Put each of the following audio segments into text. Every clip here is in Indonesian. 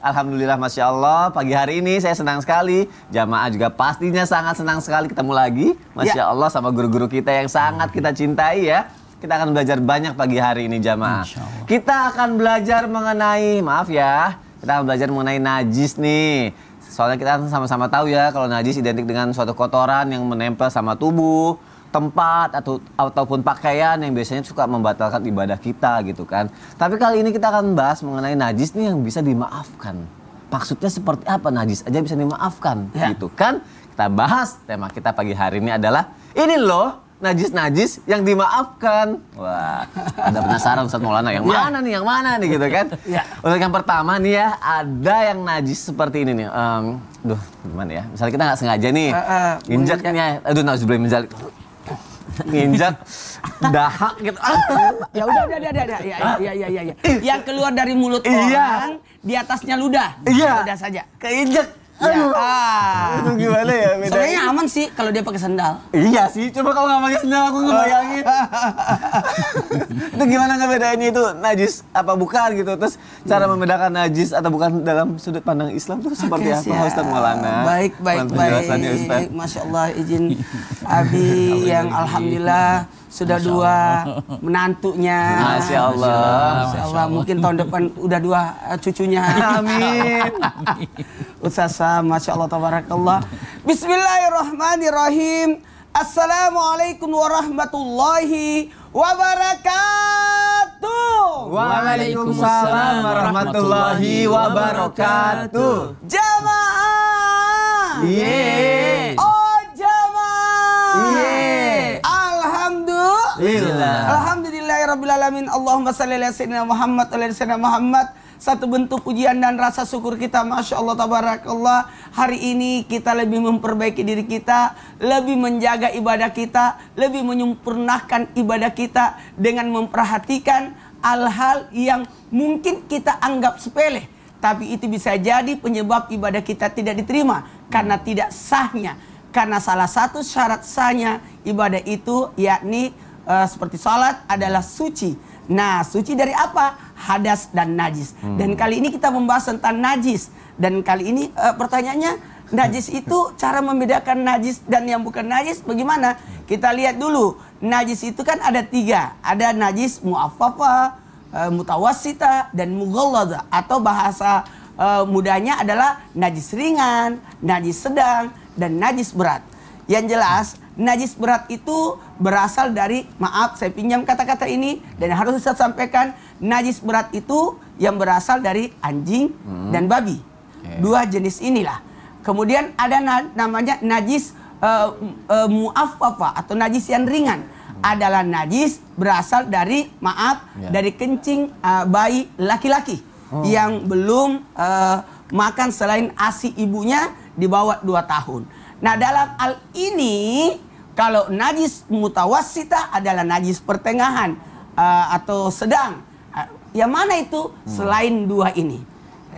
Alhamdulillah Masya Allah pagi hari ini saya senang sekali Jamaah juga pastinya sangat senang sekali ketemu lagi Masya ya. Allah sama guru-guru kita yang sangat kita cintai ya Kita akan belajar banyak pagi hari ini Jamaah Kita akan belajar mengenai maaf ya Kita akan belajar mengenai najis nih Soalnya kita sama-sama tahu ya kalau najis identik dengan suatu kotoran yang menempel sama tubuh tempat atau ataupun pakaian yang biasanya suka membatalkan ibadah kita gitu kan. Tapi kali ini kita akan bahas mengenai najis nih yang bisa dimaafkan. Maksudnya seperti apa najis aja bisa dimaafkan ya. gitu kan? Kita bahas tema kita pagi hari ini adalah ini loh najis-najis yang dimaafkan. Wah, ada penasaran Ustaz Maulana yang ya. mana ya. nih, yang mana nih gitu kan? Ya. Untuk yang pertama nih ya, ada yang najis seperti ini nih. Um, duh, gimana ya? Misalnya kita nggak sengaja nih, uh, uh, injeknya. Aduh, aduh nauzubillah nginjak dahak gitu. Ah, ya udah udah udah udah ya ya ya ya ya. Yang keluar dari mulut iya. orang di atasnya ludah. Iya. Ludah saja. Keinjak Aduh. Ya. Ah. Itu gimana ya bedanya? Sebenarnya aman sih kalau dia pakai sendal. Iya sih, coba kalau nggak pakai sendal aku ngebayangin. itu gimana bedanya itu najis apa bukan gitu. Terus cara hmm. membedakan najis atau bukan dalam sudut pandang Islam tuh seperti okay, apa Ustaz Maulana? Baik, baik, baik. Ustaz. Masya Allah izin Abi yang alhamdulillah sudah dua menantunya. Masya Allah. Masya Allah. Mungkin tahun depan udah dua eh, cucunya. Amin. Ustaz Masya Allah, Tabarakallah. Bismillahirrahmanirrahim. Assalamualaikum warahmatullahi wabarakatuh. Waalaikumsalam warahmatullahi wabarakatuh. Jamaah. Yeah. Iya. Alhamdulillah. Rabbil Alhamdulillahirrabbilalamin Allahumma salli ala sayyidina Muhammad ala sayyidina Muhammad satu bentuk pujian dan rasa syukur kita Masya Allah Tabarakallah Hari ini kita lebih memperbaiki diri kita Lebih menjaga ibadah kita Lebih menyempurnakan ibadah kita Dengan memperhatikan hal-hal yang mungkin kita anggap sepele Tapi itu bisa jadi penyebab ibadah kita tidak diterima Karena tidak sahnya Karena salah satu syarat sahnya ibadah itu yakni uh, seperti salat adalah suci. Nah, suci dari apa? Hadas dan najis. Hmm. Dan kali ini kita membahas tentang najis. Dan kali ini uh, pertanyaannya najis hmm. itu cara membedakan najis dan yang bukan najis bagaimana? Kita lihat dulu. Najis itu kan ada tiga. Ada najis muafafa, uh, eh, mutawasita, dan mugolod. Atau bahasa uh, mudahnya adalah najis ringan, najis sedang, dan najis berat. Yang jelas Najis berat itu berasal dari, maaf saya pinjam kata-kata ini dan harus saya sampaikan, najis berat itu yang berasal dari anjing hmm. dan babi. Okay. Dua jenis inilah. Kemudian ada na namanya najis uh, eh, uh, eh, muafafa atau najis yang ringan hmm. adalah najis berasal dari maaf yeah. dari kencing uh, bayi laki-laki hmm. yang belum uh, makan selain ASI ibunya di bawah 2 tahun. Nah, dalam hal ini kalau najis mutawasita adalah najis pertengahan uh, atau sedang. Uh, yang mana itu hmm. selain dua ini?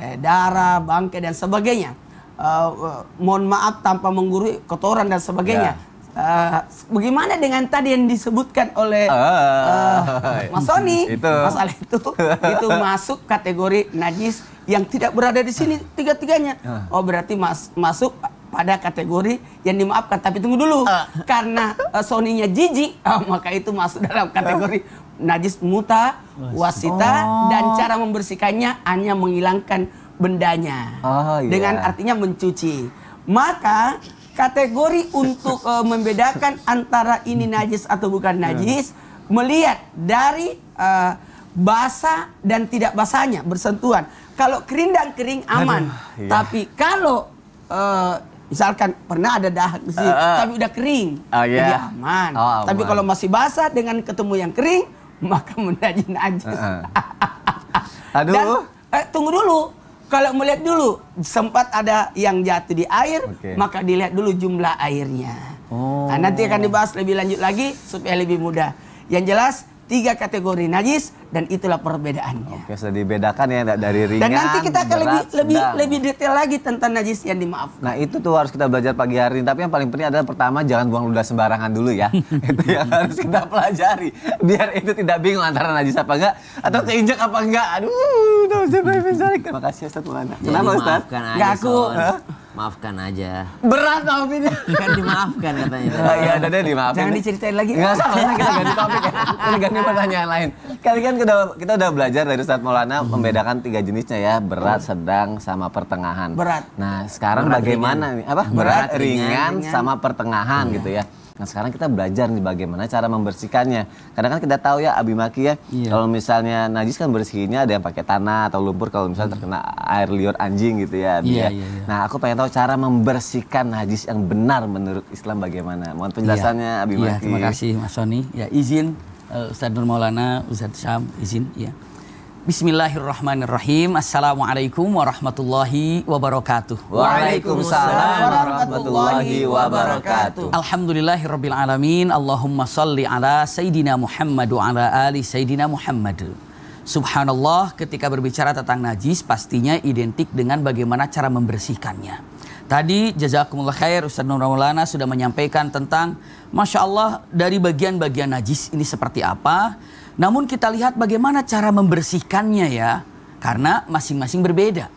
Eh, darah, bangkai dan sebagainya. Uh, uh, mohon maaf tanpa menggurui kotoran dan sebagainya. Yeah. Ya. Uh, bagaimana dengan tadi yang disebutkan oleh uh, uh, Mas Sony itu. masalah itu itu masuk kategori najis yang tidak berada di sini ah. tiga-tiganya ah. oh berarti mas masuk pada kategori yang dimaafkan. Tapi tunggu dulu, uh. karena uh, eh, Soninya jijik, uh, ah, maka itu masuk dalam kategori najis muta, wasita, oh. dan cara membersihkannya hanya menghilangkan bendanya. Oh, yeah. Iya. Dengan artinya mencuci. Maka kategori untuk uh, membedakan antara ini najis atau bukan najis, yeah. melihat dari... Uh, basah dan tidak basahnya bersentuhan. Kalau kering dan kering aman, Aduh, iya. tapi kalau uh, Misalkan pernah ada dahak di sini, uh, tapi udah kering, oh, yeah. jadi iya. aman. Oh, aman. Tapi kalau masih basah dengan ketemu yang kering, maka menajin najis. Uh, uh. Aduh. Dan, eh, tunggu dulu, kalau melihat dulu sempat ada yang jatuh di air okay. maka dilihat dulu jumlah airnya oh. nah, nanti akan dibahas lebih lanjut lagi supaya lebih mudah yang jelas tiga kategori najis dan itulah perbedaannya. Oke, sudah dibedakan ya dari ringan. Dan nanti kita akan lebih sedang. lebih lebih detail lagi tentang najis yang dimaafkan. Nah, itu tuh harus kita belajar pagi hari ini. Tapi yang paling penting adalah pertama jangan buang ludah sembarangan dulu ya. itu yang harus kita pelajari biar itu tidak bingung antara najis apa enggak atau keinjak apa enggak. Aduh, terima kasih Ustaz Mulana. Kenapa Ustaz? Enggak aku. Maafkan aja. Berat maafin. Kan dimaafkan katanya. Oh, iya, ada iya, dimaafkan. Jangan diceritain lagi. Enggak salah, kita ganti topik ya. Kita ganti pertanyaan lain. Kali kan kita, kita udah belajar dari Ustaz Maulana hmm. membedakan tiga jenisnya ya, berat, hmm. sedang, sama pertengahan. Berat. Nah, sekarang berat, bagaimana ringan. nih? Apa? Berat, berat ringan, ringan, sama pertengahan hmm. gitu ya. Nah sekarang kita belajar nih bagaimana cara membersihkannya. Karena kan kita tahu ya abimaki ya, iya. kalau misalnya najis kan bersihnya ada yang pakai tanah atau lumpur kalau misalnya hmm. terkena air liur anjing gitu ya. Iya, ya. Iya, iya. Nah aku pengen tahu cara membersihkan najis yang benar menurut Islam bagaimana. Mohon penjelasannya iya. abimaki. Iya, terima kasih Mas Sony Ya izin uh, Ustadz Nur Maulana, Ustadz Syam, izin ya. Bismillahirrahmanirrahim. Assalamualaikum warahmatullahi wabarakatuh. Waalaikumsalam warahmatullahi wabarakatuh. Alhamdulillahirabbil alamin. Allahumma shalli ala sayidina Muhammad wa ala ali sayidina Muhammad. Subhanallah, ketika berbicara tentang najis pastinya identik dengan bagaimana cara membersihkannya. Tadi jazakumullah khair Ustaz Nur Maulana sudah menyampaikan tentang masyaAllah dari bagian-bagian najis ini seperti apa namun kita lihat bagaimana cara membersihkannya ya, karena masing-masing berbeda.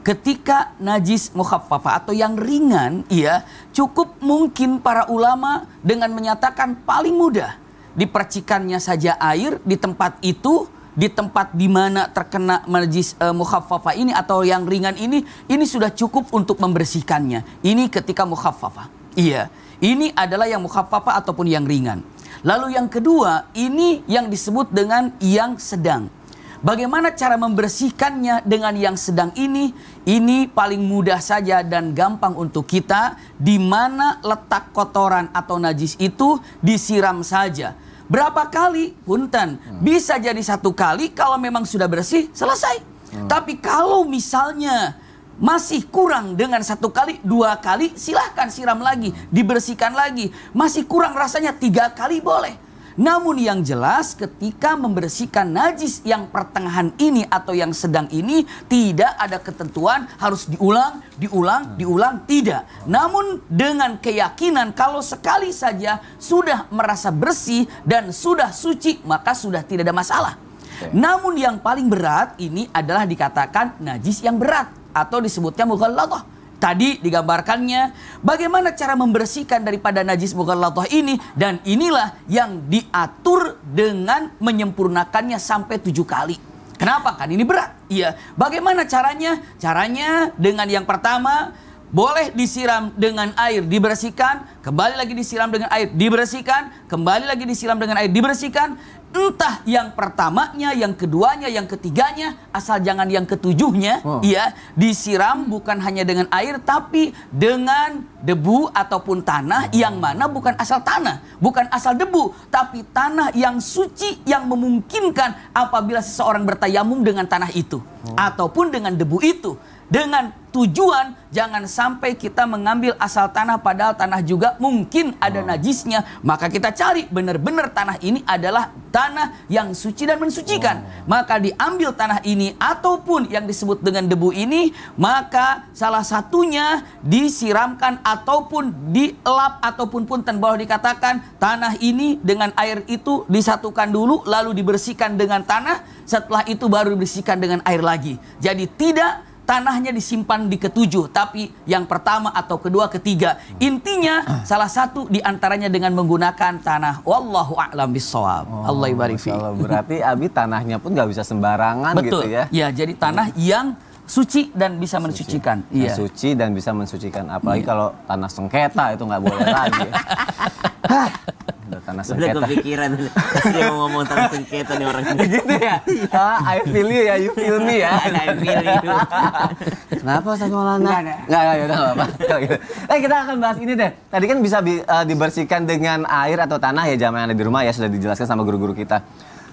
Ketika najis mukhaffafa atau yang ringan, ya cukup mungkin para ulama dengan menyatakan paling mudah dipercikannya saja air di tempat itu di tempat di mana terkena najis e, ini atau yang ringan ini ini sudah cukup untuk membersihkannya. Ini ketika mukhaffafa. Iya. Ini adalah yang mukhaffafa ataupun yang ringan. Lalu yang kedua, ini yang disebut dengan yang sedang. Bagaimana cara membersihkannya dengan yang sedang ini? Ini paling mudah saja dan gampang untuk kita. Di mana letak kotoran atau najis itu disiram saja. Berapa kali? Punten. Hmm. Bisa jadi satu kali kalau memang sudah bersih, selesai. Hmm. Tapi kalau misalnya masih kurang dengan satu kali, dua kali, silahkan siram lagi, dibersihkan lagi. Masih kurang rasanya, tiga kali boleh. Namun yang jelas ketika membersihkan najis yang pertengahan ini atau yang sedang ini tidak ada ketentuan harus diulang, diulang, hmm. diulang, tidak. Namun dengan keyakinan kalau sekali saja sudah merasa bersih dan sudah suci maka sudah tidak ada masalah. Namun yang paling berat ini adalah dikatakan najis yang berat atau disebutnya mughalladhah. Tadi digambarkannya bagaimana cara membersihkan daripada najis mughalladhah ini dan inilah yang diatur dengan menyempurnakannya sampai tujuh kali. Kenapa? Kan ini berat. Iya. Bagaimana caranya? Caranya dengan yang pertama boleh disiram dengan air dibersihkan, kembali lagi disiram dengan air dibersihkan, kembali lagi disiram dengan air dibersihkan entah yang pertamanya, yang keduanya, yang ketiganya, asal jangan yang ketujuhnya, oh. ya disiram bukan hanya dengan air, tapi dengan debu ataupun tanah oh. yang mana bukan asal tanah, bukan asal debu, tapi tanah yang suci yang memungkinkan apabila seseorang bertayamum dengan tanah itu oh. ataupun dengan debu itu dengan tujuan jangan sampai kita mengambil asal tanah padahal tanah juga mungkin ada oh. najisnya maka kita cari benar-benar tanah ini adalah tanah yang suci dan mensucikan oh. maka diambil tanah ini ataupun yang disebut dengan debu ini maka salah satunya disiramkan ataupun dielap ataupun punten bahwa dikatakan tanah ini dengan air itu disatukan dulu lalu dibersihkan dengan tanah setelah itu baru dibersihkan dengan air lagi jadi tidak tanahnya disimpan di ketujuh, tapi yang pertama atau kedua, ketiga. Intinya salah satu di antaranya dengan menggunakan tanah. Wallahu a'lam bissawab. Oh, Allah ibarifi. Berarti Abi tanahnya pun nggak bisa sembarangan gitu Betul. gitu ya. Ya, jadi tanah yang suci dan bisa suci. mensucikan. Iya. Suci dan bisa mensucikan. Apalagi iya. kalau tanah sengketa itu nggak boleh lagi. Udah tanah sengketa. Udah kepikiran. Dia mau ngomong tanah sengketa nih orang. ini. gitu ya? Ah, I feel you ya, you feel me ya. And I feel you. Kenapa Ustaz Maulana? Enggak, enggak, enggak, apa-apa. Gitu. eh kita akan bahas ini deh. Tadi kan bisa uh, dibersihkan dengan air atau tanah ya, jamaah yang ada di rumah ya, sudah dijelaskan sama guru-guru kita.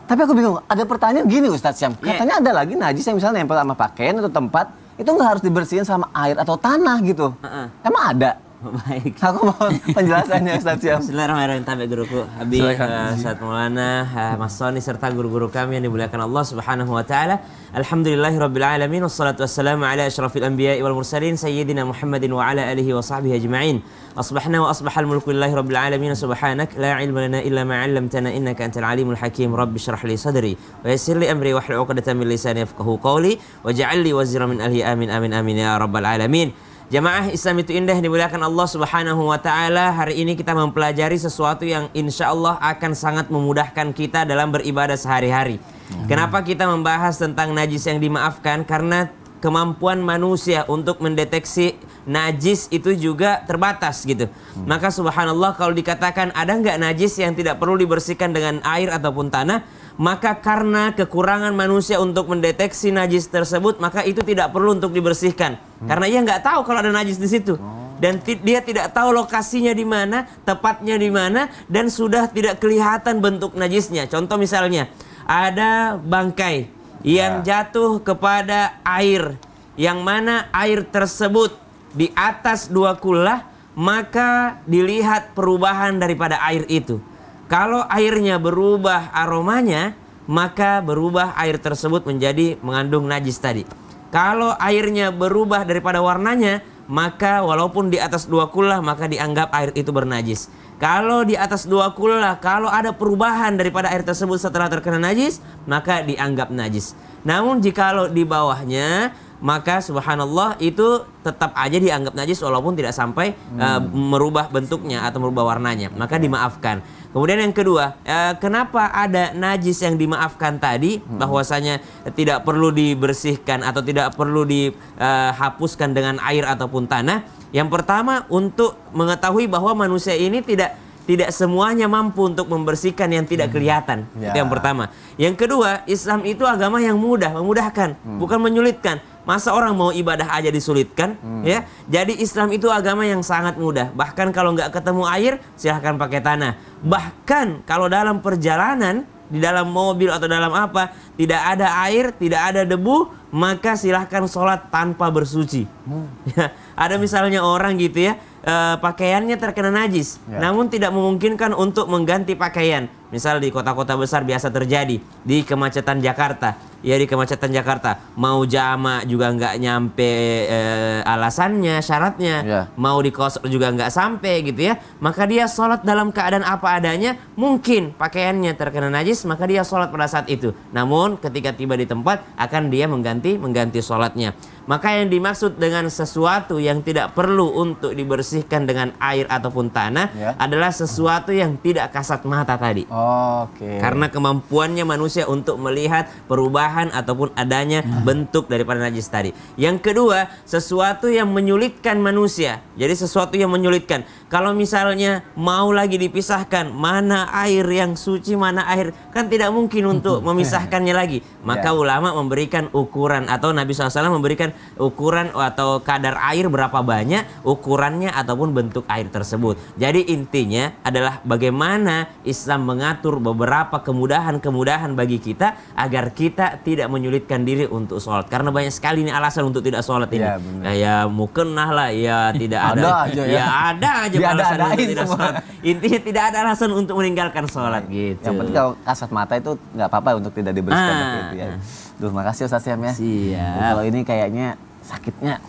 Tapi aku bingung, ada pertanyaan gini Ustadz Syam. Iya. Katanya ada lagi najis yang misalnya nempel sama pakaian atau tempat, itu nggak harus dibersihin sama air atau tanah gitu. Uh -uh. Emang ada? Baik. Aku mau penjelasannya Ustaz Syam. Bismillahirrahmanirrahim. Tabe guruku Abi eh, Ustaz Maulana, eh, Mas Soni serta guru-guru kami yang dimuliakan Allah Subhanahu wa taala. Alhamdulillahirabbil alamin wassalatu wassalamu ala asyrafil anbiya'i wal mursalin sayyidina Muhammadin wa ala alihi wa sahbihi ajma'in. أصبحنا وأصبح الملك لله رب العالمين سبحانك لا علم لنا إلا ما علمتنا إنك أنت العليم الحكيم رب اشرح لي صدري ويسر لي أمري واحلل عقدة من لساني يفقه قولي واجعل لي وزيرا من أهلي amin amin amin يا رب العالمين Jamaah Islam itu indah dimuliakan Allah Subhanahu wa taala. Hari ini kita mempelajari sesuatu yang insya Allah akan sangat memudahkan kita dalam beribadah sehari-hari. Kenapa kita membahas tentang najis yang dimaafkan? Karena kemampuan manusia untuk mendeteksi najis itu juga terbatas gitu. Hmm. Maka subhanallah kalau dikatakan ada nggak najis yang tidak perlu dibersihkan dengan air ataupun tanah, maka karena kekurangan manusia untuk mendeteksi najis tersebut, maka itu tidak perlu untuk dibersihkan. Hmm. Karena ia nggak tahu kalau ada najis di situ. Oh. Dan dia tidak tahu lokasinya di mana, tepatnya di mana, dan sudah tidak kelihatan bentuk najisnya. Contoh misalnya, ada bangkai yang ya. jatuh kepada air, yang mana air tersebut di atas dua kulah maka dilihat perubahan daripada air itu. Kalau airnya berubah aromanya, maka berubah air tersebut menjadi mengandung najis tadi. Kalau airnya berubah daripada warnanya, maka walaupun di atas dua kulah, maka dianggap air itu bernajis. Kalau di atas dua kulah, kalau ada perubahan daripada air tersebut setelah terkena najis, maka dianggap najis. Namun jikalau di bawahnya maka subhanallah itu tetap aja dianggap najis walaupun tidak sampai hmm. uh, merubah bentuknya atau merubah warnanya maka ya. dimaafkan kemudian yang kedua uh, kenapa ada najis yang dimaafkan tadi hmm. bahwasanya tidak perlu dibersihkan atau tidak perlu dihapuskan eh, dengan air ataupun tanah yang pertama untuk mengetahui bahwa manusia ini tidak tidak semuanya mampu untuk membersihkan yang tidak hmm. kelihatan. Ya. Itu yang pertama. Yang kedua, Islam itu agama yang mudah, memudahkan, hmm. bukan menyulitkan. Masa orang mau ibadah aja disulitkan, hmm. ya? Jadi Islam itu agama yang sangat mudah. Bahkan kalau nggak ketemu air, silahkan pakai tanah. Bahkan kalau dalam perjalanan di dalam mobil atau dalam apa tidak ada air tidak ada debu maka silahkan sholat tanpa bersuci hmm. ya, ada misalnya orang gitu ya uh, pakaiannya terkena najis, ya. namun tidak memungkinkan untuk mengganti pakaian. Misal di kota-kota besar biasa terjadi di kemacetan Jakarta, ya di kemacetan Jakarta mau jamak juga nggak nyampe uh, alasannya, syaratnya, ya. mau kos juga nggak sampai gitu ya. Maka dia sholat dalam keadaan apa adanya, mungkin pakaiannya terkena najis, maka dia sholat pada saat itu. Namun ketika tiba di tempat akan dia mengganti mengganti sholatnya. Maka yang dimaksud dengan sesuatu yang tidak perlu untuk dibersihkan dengan air ataupun tanah ya. adalah sesuatu yang tidak kasat mata tadi. Oh, Oke. Okay. Karena kemampuannya manusia untuk melihat perubahan ataupun adanya hmm. bentuk daripada najis tadi. Yang kedua, sesuatu yang menyulitkan manusia. Jadi sesuatu yang menyulitkan. Kalau misalnya mau lagi dipisahkan mana air yang suci, mana air kan tidak mungkin untuk memisahkannya lagi. Maka ya. ulama memberikan ukuran atau Nabi SAW memberikan ukuran atau kadar air berapa banyak, ukurannya ataupun bentuk air tersebut. Jadi intinya adalah bagaimana Islam mengatur beberapa kemudahan-kemudahan bagi kita agar kita tidak menyulitkan diri untuk sholat. Karena banyak sekali ini alasan untuk tidak sholat ini. Iya, nah, ya, nah, ya, lah, ya tidak ada. ada aja ya. ya ada aja ya, alasan ada untuk tidak sholat. Intinya tidak ada alasan untuk meninggalkan sholat iya. gitu. Yang penting kalau kasat mata itu nggak apa-apa untuk tidak diberi ah, ya. Duh, makasih Ustaz Siam ya. Siap. Kalau ini kayaknya sakitnya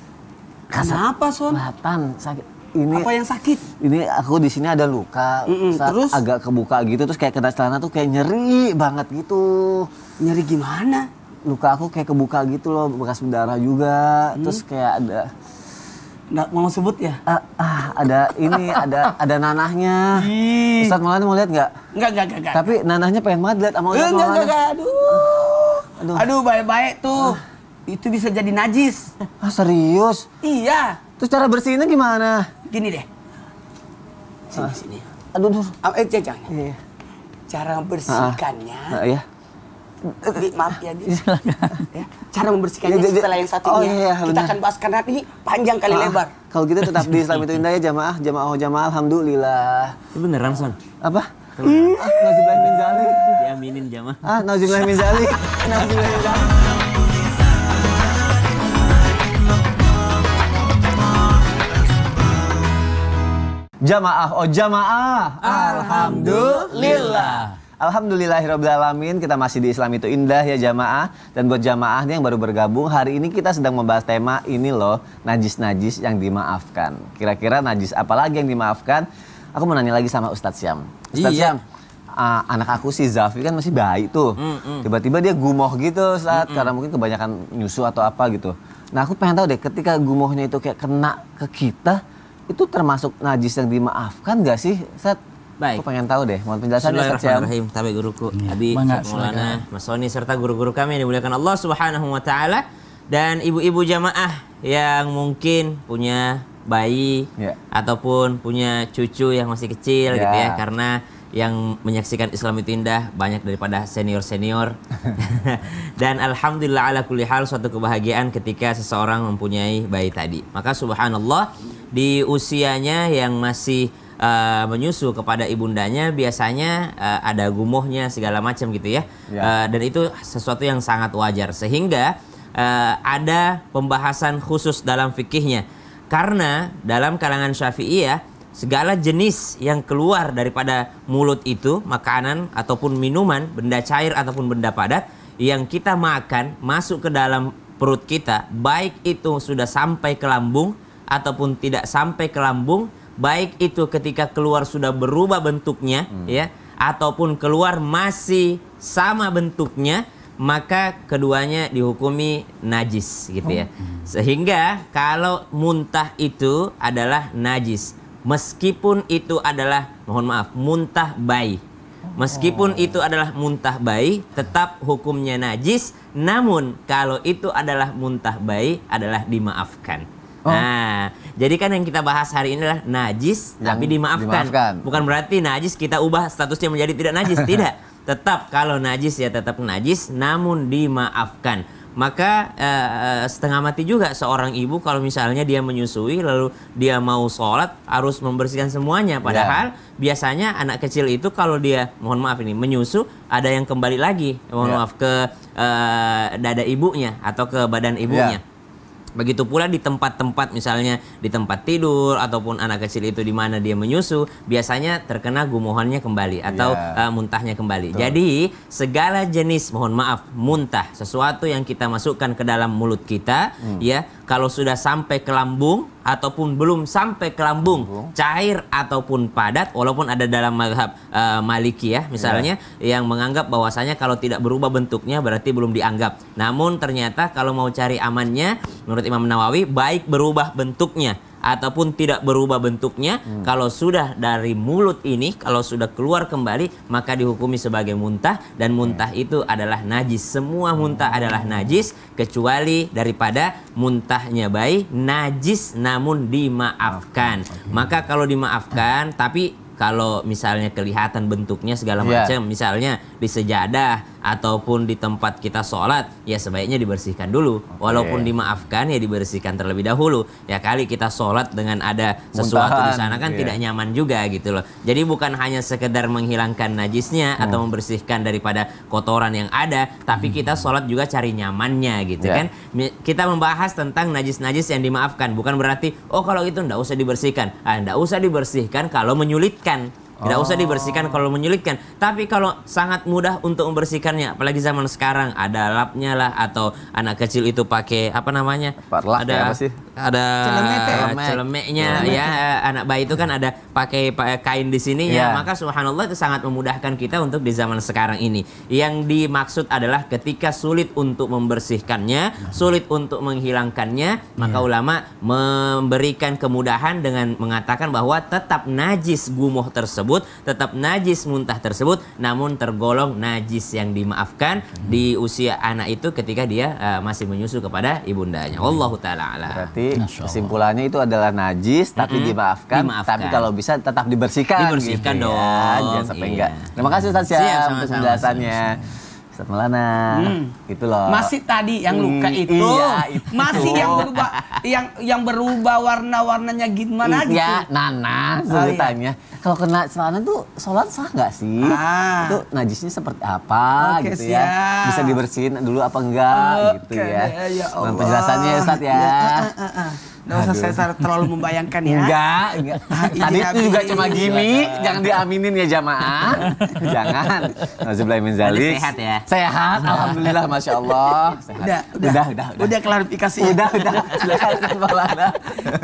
kasat. Kenapa, Son? Kelihatan sakit. Ini apa yang sakit? Ini aku di sini ada luka, terus agak kebuka gitu, terus kayak kena celana tuh kayak nyeri banget gitu. Nyeri gimana? Luka aku kayak kebuka gitu loh, bekas berdarah juga, hmm. terus kayak ada nggak mau sebut ya? Uh, ah, ada ini, ada ada nanahnya. Ustadz Maulana mau lihat nggak? Nggak, nggak, nggak. Tapi nanahnya pengen banget lihat sama Ustadz eh, Maulana. Nggak, nggak, nggak, aduh. Aduh, Aduh baik-baik tuh. Ah. Itu bisa jadi najis. Ah, serius? Iya. Terus cara bersihinnya gimana? Gini deh. Sini, ah. sini. Aduh, tuh, ah, Eh, jangan. Iya. Cara ah, ah. membersihkannya? Ah. Ah, iya. Bi, eh, eh, maaf ya, Di. ya. Cara membersihkannya ya, setelah yang satu Oh, ya. iya, iya, kita akan bahas karena ini panjang kali ah, lebar. Kalau gitu tetap di Islam itu indah ya jamaah, jamaah jamaah alhamdulillah. Itu beneran, Son? Apa? Hmm. Ah, Nauzubillah min zalik. Diaminin jamaah. Ah, Nauzubillah min zalik. Nauzubillah ah, min zalik. Jamaah, oh jamaah. Alhamdulillah. Alhamdulillahirrahmanirrahim kita masih di Islam itu indah ya jamaah dan buat jamaah yang baru bergabung hari ini kita sedang membahas tema ini loh najis-najis yang dimaafkan kira-kira najis apa lagi yang dimaafkan Aku mau nanya lagi sama Ustadz Syam. Ustadz iya. Syam, uh, anak aku si Zafi kan masih bayi tuh. Mm, mm. Tiba-tiba dia gumoh gitu saat mm, hmm. karena mungkin kebanyakan nyusu atau apa gitu. Nah aku pengen tahu deh ketika gumohnya itu kayak kena ke kita itu termasuk najis yang dimaafkan gak sih? Saat Baik. Aku pengen tahu deh, mohon penjelasan ya, Ustaz Syam. Bismillahirrahmanirrahim, tapi guruku, ya. Abi, Maulana, Mas Soni, serta guru-guru kami yang dimuliakan Allah Subhanahu wa taala dan ibu-ibu jamaah yang mungkin punya bayi yeah. ataupun punya cucu yang masih kecil yeah. gitu ya, ya karena yang menyaksikan Islam itu indah banyak daripada senior-senior dan alhamdulillah ala kulli hal suatu kebahagiaan ketika seseorang mempunyai bayi tadi maka subhanallah di usianya yang masih uh, menyusu kepada ibundanya biasanya uh, ada gumohnya segala macam gitu ya, yeah. Ya. Uh, dan itu sesuatu yang sangat wajar sehingga uh, ada pembahasan khusus dalam fikihnya karena dalam kalangan Syafi'iyah segala jenis yang keluar daripada mulut itu, makanan ataupun minuman, benda cair ataupun benda padat yang kita makan masuk ke dalam perut kita, baik itu sudah sampai ke lambung ataupun tidak sampai ke lambung, baik itu ketika keluar sudah berubah bentuknya hmm. ya, ataupun keluar masih sama bentuknya maka keduanya dihukumi najis gitu ya. Oh, hmm. Sehingga kalau muntah itu adalah najis meskipun itu adalah mohon maaf muntah bayi. Meskipun oh. itu adalah muntah bayi tetap hukumnya najis namun kalau itu adalah muntah bayi adalah dimaafkan. Oh. Nah, jadi kan yang kita bahas hari ini adalah najis yang tapi dimaafkan. dimaafkan. Bukan berarti najis kita ubah statusnya menjadi tidak najis, tidak tetap kalau najis ya tetap najis namun dimaafkan maka eh, eh, setengah mati juga seorang ibu kalau misalnya dia menyusui lalu dia mau sholat harus membersihkan semuanya ya. padahal yeah. biasanya anak kecil itu kalau dia mohon maaf ini menyusu ada yang kembali lagi mohon yeah. maaf ke eh, dada ibunya atau ke badan ibunya yeah. Begitu pula di tempat-tempat misalnya di tempat tidur ataupun anak kecil itu di mana dia menyusu, biasanya terkena gumohannya kembali atau yeah. Iya. uh, muntahnya kembali. Betul. Jadi segala jenis mohon maaf muntah sesuatu yang kita masukkan ke dalam mulut kita hmm. ya kalau sudah sampai ke lambung ataupun belum sampai ke lambung, lambung. cair ataupun padat walaupun ada dalam mazhab uh, eh, Maliki ya misalnya yeah. yang menganggap bahwasanya kalau tidak berubah bentuknya berarti belum dianggap. Namun ternyata kalau mau cari amannya menurut Imam Nawawi baik berubah bentuknya ataupun tidak berubah bentuknya hmm. kalau sudah dari mulut ini kalau sudah keluar kembali maka dihukumi sebagai muntah dan muntah hmm. itu adalah najis semua muntah hmm. adalah najis kecuali daripada muntahnya bayi najis namun dimaafkan okay. maka kalau dimaafkan tapi kalau misalnya kelihatan bentuknya segala yeah. macam misalnya di sejadah ataupun di tempat kita sholat ya sebaiknya dibersihkan dulu okay. walaupun dimaafkan ya dibersihkan terlebih dahulu ya kali kita sholat dengan ada sesuatu Muntahan, di sana kan iya. tidak nyaman juga gitu loh jadi bukan hanya sekedar menghilangkan najisnya hmm. atau membersihkan daripada kotoran yang ada tapi hmm. kita sholat juga cari nyamannya gitu yeah. kan kita membahas tentang najis-najis yang dimaafkan bukan berarti oh kalau itu ndak usah dibersihkan ah ndak usah dibersihkan kalau menyulitkan tidak oh. usah dibersihkan kalau menyulitkan. Tapi kalau sangat mudah untuk membersihkannya, apalagi zaman sekarang ada lapnya lah atau anak kecil itu pakai apa namanya? Parlak ada ya, apa sih? Ada celemek. Ya, celemeknya ya anak bayi itu kan ada pakai kain di sini Yeah. Ya. Maka subhanallah itu sangat memudahkan kita untuk di zaman sekarang ini. Yang dimaksud adalah ketika sulit untuk membersihkannya, sulit untuk menghilangkannya, yeah. maka ya. ulama memberikan kemudahan dengan mengatakan bahwa tetap najis gumoh tersebut tersebut tetap najis muntah tersebut namun tergolong najis yang dimaafkan hmm. di usia anak itu ketika dia uh, masih menyusu kepada ibundanya. Allah taala Berarti kesimpulannya itu adalah najis tapi mm -hmm. dimaafkan, dimaafkan, tapi kalau bisa tetap dibersihkan. Dibersihkan gitu ya. dong. Ya. Jangan sampai iya. enggak. Terima kasih Ustaz Syam penjelasannya. Semelana. Hmm. Itu loh. Masih tadi yang hmm, luka hmm, itu. Iya, itu. Masih yang berubah yang yang berubah warna-warnanya gimana iya, gitu. Oh, iya, nanas sebutannya. Kalau kena celana tuh sholat sah nggak sih? Ah. Itu najisnya seperti apa okay, gitu ya? siap. ya? Bisa dibersihin dulu apa enggak okay, gitu ya. ya, ya Allah. Iya, penjelasannya ya ya. ya uh, uh, ah, uh, ah. uh. Nggak usah saya terlalu membayangkan ya. Enggak, enggak. Tadi itu juga cuma gini, jangan diaminin ya jamaah. jangan. Nazubillah imin zalik. Sehat ya. Sehat, alhamdulillah masya Allah. Sehat. Udah, udah, udah, udah, udah. udah klarifikasi. Udah, udah. Silakan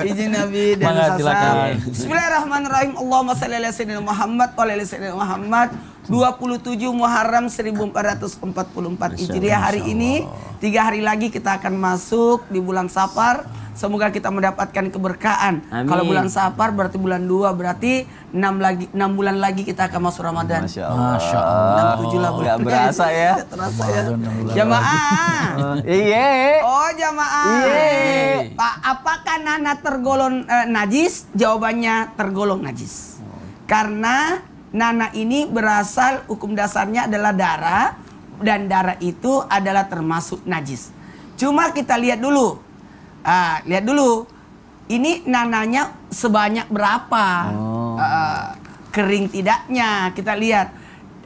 Izin Nabi dan Sasa. Bismillahirrahmanirrahim. Allahumma salli ala sayyidina Muhammad wa ala sayyidina Muhammad. 27 Muharram 1444 Hijriah hari ini tiga hari lagi kita akan masuk di bulan Safar semoga kita mendapatkan keberkahan kalau bulan Safar berarti bulan 2 berarti 6 lagi 6 bulan lagi kita akan masuk Ramadan Masya Allah, Masya Allah. 6 lah bulan Gak berasa ya terasa ya jamaah iya. iya oh jamaah iya Pak apakah Nana tergolong eh, najis jawabannya tergolong najis oh. karena Nana ini berasal hukum dasarnya adalah darah dan darah itu adalah termasuk najis. Cuma kita lihat dulu, ah, lihat dulu, ini nananya sebanyak berapa, oh. uh, kering tidaknya kita lihat.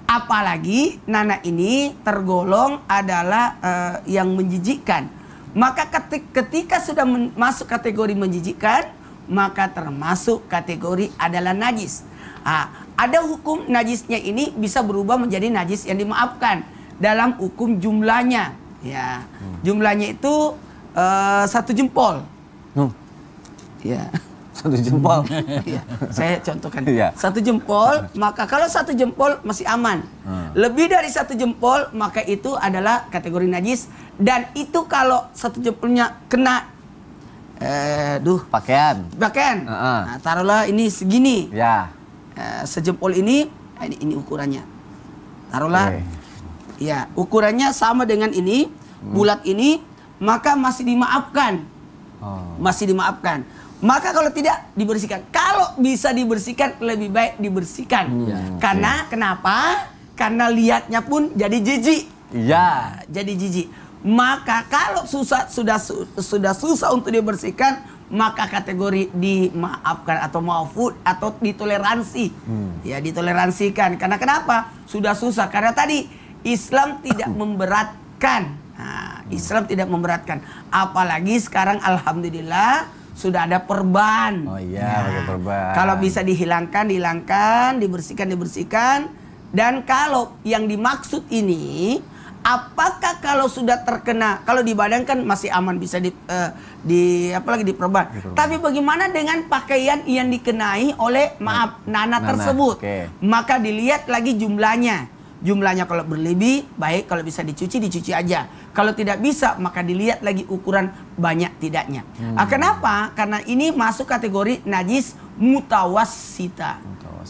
Apalagi nana ini tergolong adalah uh, yang menjijikkan. Maka ketika sudah masuk kategori menjijikkan, maka termasuk kategori adalah najis. Ah, ada hukum najisnya ini bisa berubah menjadi najis yang dimaafkan dalam hukum jumlahnya. Ya, hmm. jumlahnya itu uh, satu jempol. Hmm. Ya. Satu jempol. ya, saya contohkan. Ya. Satu jempol, maka kalau satu jempol masih aman. Hmm. Lebih dari satu jempol, maka itu adalah kategori najis. Dan itu kalau satu jempolnya kena eh, duh pakaian pakaian uh -uh. Nah, taruhlah ini segini ya Eh, sejempol ini ah, ini, ini ukurannya taruhlah okay. ya ukurannya sama dengan ini hmm. bulat ini maka masih dimaafkan oh. masih dimaafkan maka kalau tidak dibersihkan kalau bisa dibersihkan lebih baik dibersihkan hmm. Ya. karena okay. kenapa karena lihatnya pun jadi jijik ya jadi jijik maka kalau susah sudah sudah susah untuk dibersihkan maka kategori dimaafkan atau maafud atau ditoleransi. Hmm. Ya, ditoleransikan. Karena kenapa? Sudah susah. Karena tadi Islam tidak hmm. memberatkan. Nah, hmm. Islam hmm. tidak memberatkan. Apalagi sekarang alhamdulillah sudah ada perban. Oh iya, nah, perban. Kalau bisa dihilangkan, dihilangkan, dibersihkan, dibersihkan. Dan kalau yang dimaksud ini apakah kalau sudah terkena kalau di badan kan masih aman bisa di uh, di apalagi diperban. diperban. Tapi bagaimana dengan pakaian yang dikenai oleh maaf nah, nana, nana tersebut? Okay. Maka dilihat lagi jumlahnya. Jumlahnya kalau berlebih baik kalau bisa dicuci dicuci aja. Kalau tidak bisa maka dilihat lagi ukuran banyak tidaknya. Hmm. Ah, kenapa? Karena ini masuk kategori najis mutawasita.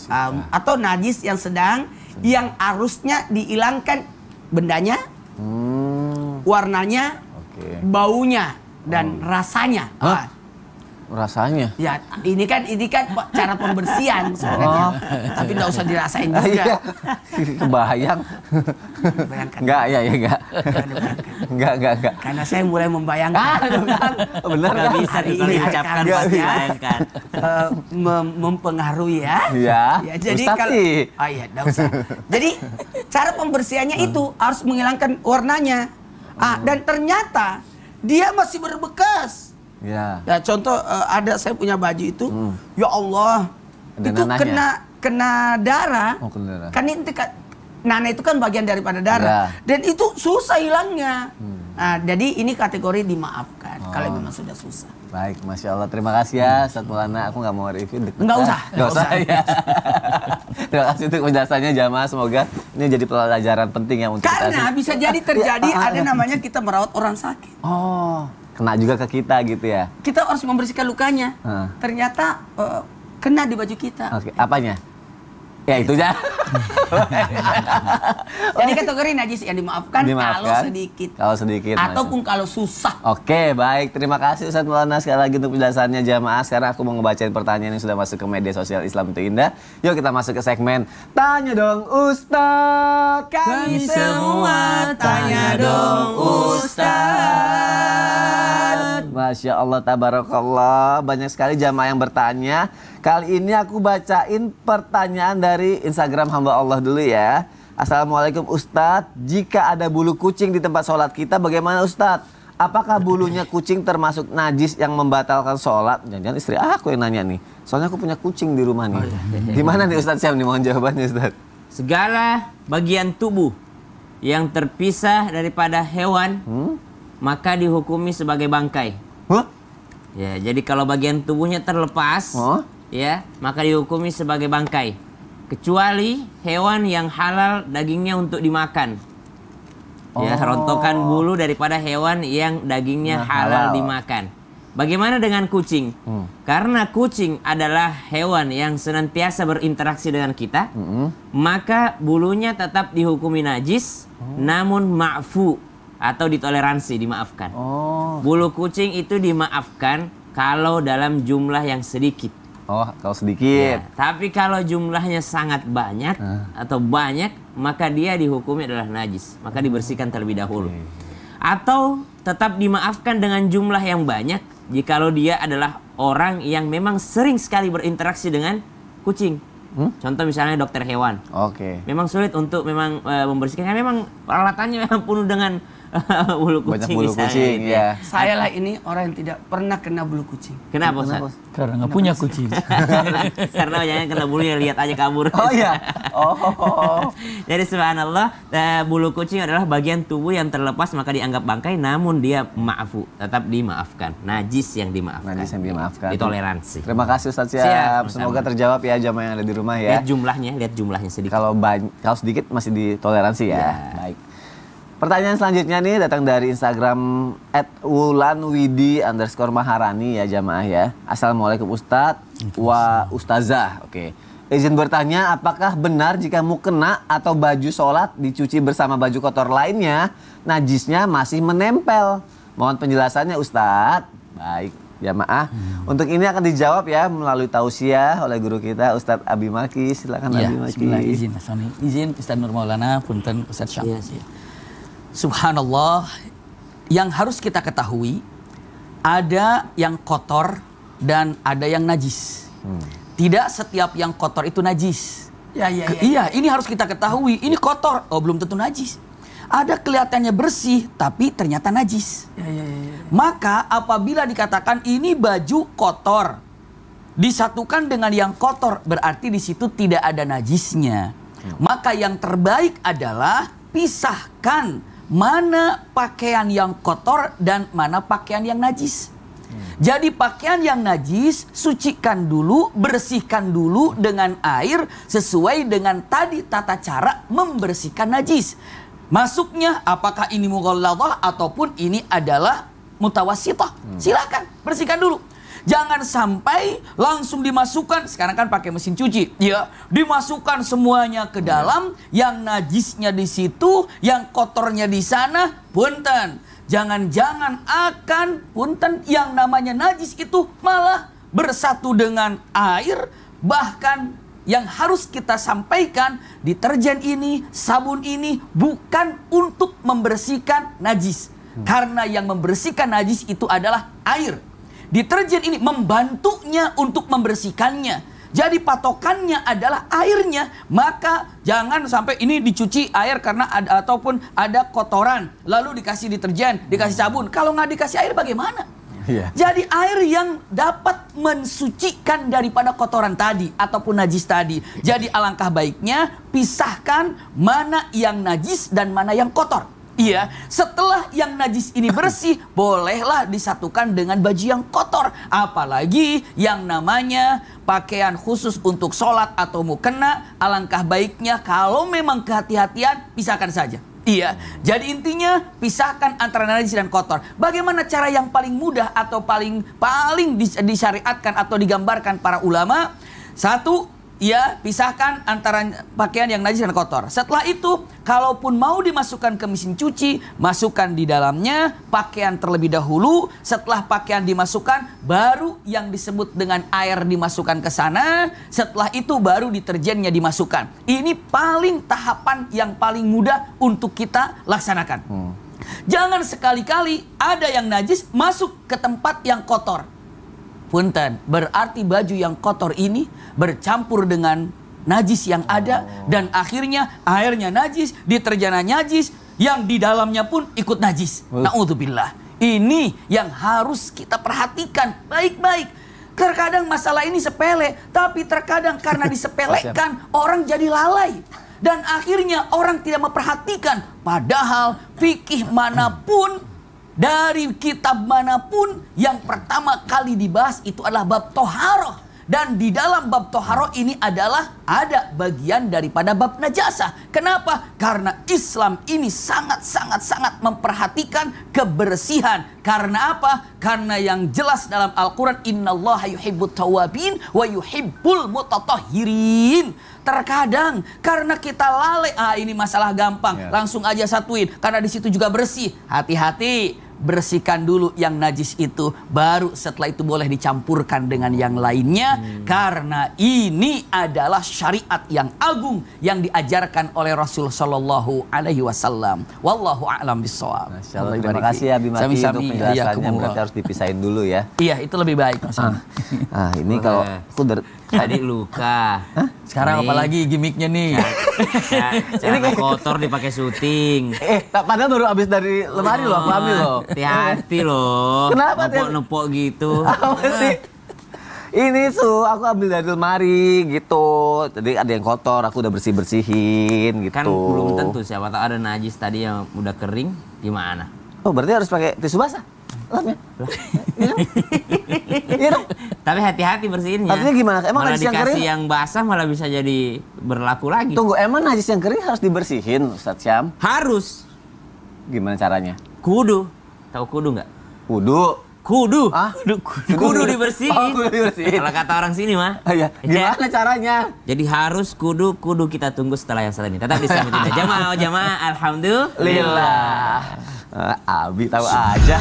Um, atau najis yang sedang, sedang. yang arusnya dihilangkan bendanya, hmm. warnanya, okay. baunya dan oh. rasanya. Hah? Ah, rasanya. Ya, ini kan ini kan cara pembersihan sebenarnya. Oh. Tapi nggak usah dirasain juga. Iya. Kebayang. nggak ya ya nggak nggak nggak nggak Karena saya mulai membayangkan. Ah, oh, benar. Kan? bisa hari ini ucapkan pasti eh, mem mempengaruhi ya. Iya. Ya, jadi kalau ah iya, nggak usah. Jadi cara pembersihannya hmm. itu harus menghilangkan warnanya. Ah, dan ternyata dia masih berbekas Ya. ya contoh uh, eh, ada saya punya baju itu, hmm. ya Allah ada itu nananya. kena kena darah. Oh, kena darah. Kan ini tika, nana itu kan bagian daripada darah ya. dan itu susah hilangnya. Hmm. Nah, jadi ini kategori dimaafkan oh. kalau memang sudah susah. Baik, masya Allah. Terima kasih ya, Satu Lana. Aku nggak mau review. Dek ya. nggak usah. Nggak usah. Ya. Terima kasih untuk penjelasannya jamaah. Semoga ini jadi pelajaran penting ya untuk Karena kita. Karena bisa jadi terjadi ah, ah, ada ah. namanya kita merawat orang sakit. Oh kena juga ke kita gitu ya. Kita harus membersihkan lukanya. Uh. Ternyata uh, kena di baju kita. Oke, okay. apanya? Ya itu aja. Jadi kategori najis yang dimaafkan, dimaafkan kalau sedikit. Kalau sedikit. Ataupun kalau susah. Oke, baik. Terima kasih Ustaz Maulana sekali lagi untuk penjelasannya jamaah. Sekarang aku mau ngebacain pertanyaan yang sudah masuk ke media sosial Islam itu indah. Yuk kita masuk ke segmen Tanya dong Ustaz. Kami, Kami semua tanya dong Ustaz. Masya Allah, tabarakallah. Banyak sekali jamaah yang bertanya. Kali ini aku bacain pertanyaan dari Instagram hamba Allah dulu ya. Assalamualaikum Ustadz, jika ada bulu kucing di tempat sholat kita bagaimana Ustadz? Apakah bulunya kucing termasuk najis yang membatalkan sholat? Jangan-jangan istri aku yang nanya nih. Soalnya aku punya kucing di rumah nih. Oh, iya. Gimana nih Ustadz Syam nih mohon jawabannya Ustadz? Segala bagian tubuh yang terpisah daripada hewan hmm? maka dihukumi sebagai bangkai. Huh? Ya, jadi kalau bagian tubuhnya terlepas, huh? ya maka dihukumi sebagai bangkai kecuali hewan yang halal dagingnya untuk dimakan ya, oh. ya rontokan bulu daripada hewan yang dagingnya nah, halal, halal dimakan bagaimana dengan kucing hmm. karena kucing adalah hewan yang senantiasa berinteraksi dengan kita hmm. maka bulunya tetap dihukumi najis hmm. namun ma'fu atau ditoleransi dimaafkan oh. bulu kucing itu dimaafkan kalau dalam jumlah yang sedikit Oh, kalau sedikit. Ya, tapi kalau jumlahnya sangat banyak uh. atau banyak, maka dia dihukumnya adalah najis. Maka dibersihkan terlebih dahulu. Okay. Atau tetap dimaafkan dengan jumlah yang banyak jikalau dia adalah orang yang memang sering sekali berinteraksi dengan kucing. Hmm? Contoh misalnya dokter hewan. Oke. Okay. Memang sulit untuk memang e, membersihkan karena memang peralatannya memang penuh dengan bulu kucing. Banyak bulu kucing, ya. Iya. Saya lah ini orang yang tidak pernah kena bulu kucing. Kenapa, Ustaz? Karena nggak punya kucing. Karena jangan kena bulu ya lihat aja kabur. Oh iya? Oh. Jadi subhanallah, eh, bulu kucing adalah bagian tubuh yang terlepas maka dianggap bangkai, namun dia maafu, tetap dimaafkan. Najis yang dimaafkan. Najis yang dimaafkan. Ditoleransi. Terima kasih Ustaz Siap. Siap Semoga sama. terjawab ya jamaah yang ada di rumah ya. Lihat jumlahnya, lihat jumlahnya sedikit. Kalau banyak kalau sedikit masih ditoleransi ya. ya. Baik. Pertanyaan selanjutnya nih datang dari Instagram @wulanwidi underscore maharani ya jamaah ya. Assalamualaikum Ustadz wa Ustazah. Oke. Okay. Izin bertanya, apakah benar jika mukena atau baju sholat dicuci bersama baju kotor lainnya, najisnya masih menempel? Mohon penjelasannya Ustadz. Baik jamaah. Hmm. Untuk ini akan dijawab ya melalui tausiah oleh guru kita Ustadz Abi Maki. Silakan ya, Abi Maki. izin Mas Izin Ustadz Nur Maulana, punten Ustadz Syam. Ya, ya subhanallah yang harus kita ketahui ada yang kotor dan ada yang najis. Hmm. Tidak setiap yang kotor itu najis. Ya, ya, ya, iya, iya, ini harus kita ketahui. Ini ya. kotor, oh belum tentu najis. Ada kelihatannya bersih, tapi ternyata najis. Ya, ya, ya, ya. Maka apabila dikatakan ini baju kotor, disatukan dengan yang kotor, berarti di situ tidak ada najisnya. Hmm. Maka yang terbaik adalah pisahkan mana pakaian yang kotor dan mana pakaian yang najis. Hmm. Jadi pakaian yang najis sucikan dulu, bersihkan dulu dengan air sesuai dengan tadi tata cara membersihkan najis. Masuknya apakah ini mughalladhah ataupun ini adalah mutawassithah? Hmm. Silakan bersihkan dulu. Jangan sampai langsung dimasukkan, sekarang kan pakai mesin cuci, ya. Dimasukkan semuanya ke dalam, yang najisnya di situ, yang kotornya di sana, punten. Jangan-jangan akan punten yang namanya najis itu malah bersatu dengan air, bahkan yang harus kita sampaikan deterjen ini, sabun ini bukan untuk membersihkan najis. Hmm. Karena yang membersihkan najis itu adalah air. Deterjen ini membantunya untuk membersihkannya. Jadi patokannya adalah airnya, maka jangan sampai ini dicuci air karena ada, ataupun ada kotoran, lalu dikasih deterjen, dikasih sabun. Kalau nggak dikasih air bagaimana? Yeah. Jadi air yang dapat mensucikan daripada kotoran tadi ataupun najis tadi. Jadi alangkah baiknya pisahkan mana yang najis dan mana yang kotor. Iya, setelah yang najis ini bersih, bolehlah disatukan dengan baju yang kotor. Apalagi yang namanya pakaian khusus untuk sholat atau mukena, alangkah baiknya kalau memang kehati-hatian, pisahkan saja. Iya, jadi intinya pisahkan antara najis dan kotor. Bagaimana cara yang paling mudah atau paling paling disyariatkan atau digambarkan para ulama? Satu, Ya pisahkan antara pakaian yang najis dan kotor. Setelah itu, kalaupun mau dimasukkan ke mesin cuci, masukkan di dalamnya pakaian terlebih dahulu. Setelah pakaian dimasukkan, baru yang disebut dengan air dimasukkan ke sana. Setelah itu baru deterjennya dimasukkan. Ini paling tahapan yang paling mudah untuk kita laksanakan. Hmm. Jangan sekali-kali ada yang najis masuk ke tempat yang kotor Punten, berarti baju yang kotor ini bercampur dengan najis yang ada oh. dan akhirnya airnya najis, diterjana najis, yang di dalamnya pun ikut najis. Uh. Nauzubillah. Ini yang harus kita perhatikan baik-baik. Terkadang masalah ini sepele, tapi terkadang karena disepelekan orang jadi lalai. Dan akhirnya orang tidak memperhatikan. Padahal fikih manapun dari kitab manapun yang pertama kali dibahas itu adalah bab toharoh. Dan di dalam bab Toharoh ini adalah ada bagian daripada bab najasa. Kenapa? Karena Islam ini sangat-sangat-sangat memperhatikan kebersihan. Karena apa? Karena yang jelas dalam Al-Quran, Inna Allah yuhibbut tawabin wa yuhibbul mutatahirin. Terkadang karena kita lalai, ah ini masalah gampang, ya. langsung aja satuin. Karena di situ juga bersih. Hati-hati bersihkan dulu yang najis itu baru setelah itu boleh dicampurkan dengan yang lainnya hmm. karena ini adalah syariat yang agung yang diajarkan oleh Rasul Shallallahu alaihi wasallam wallahu a'lam bishowab. terima kasih ya Bimati Sami -sami. untuk iya, penjelasannya Ya, berarti harus dipisahin dulu ya iya itu lebih baik ah, ah ini kalau aku Tadi luka. Hah? Sekarang apa lagi gimmicknya nih? Ini ya, kotor dipakai syuting. Eh, padahal baru habis dari lemari oh, loh, aku ambil loh. Oh, hati-hati loh. Kenapa? Nepok-nepok gitu. Apa sih? Ini su, aku ambil dari lemari gitu. Jadi ada yang kotor, aku udah bersih bersihin gitu. Kan belum tentu siapa tahu ada najis tadi yang udah kering, gimana? Oh berarti harus pakai tisu basah? Lamnya. Iya. Tapi hati-hati bersihinnya. Artinya gimana? Emang malah hadis yang kering? yang basah malah bisa jadi berlaku lagi. Tunggu, emang najis yang kering harus dibersihin Ustadz Syam? Harus. Gimana caranya? Kudu. Tahu kudu nggak? Kudu. Kudu. Ah? Kudu, kudu. kudu dibersihin. Oh, kudu dibersihin. Kalau kata orang sini mah. Oh, iya. iya. Gimana ya? caranya? Jadi harus kudu kudu kita tunggu setelah yang satu ini. Tetap di Jamaah jamaah alhamdulillah. Eh, Abi tahu aja.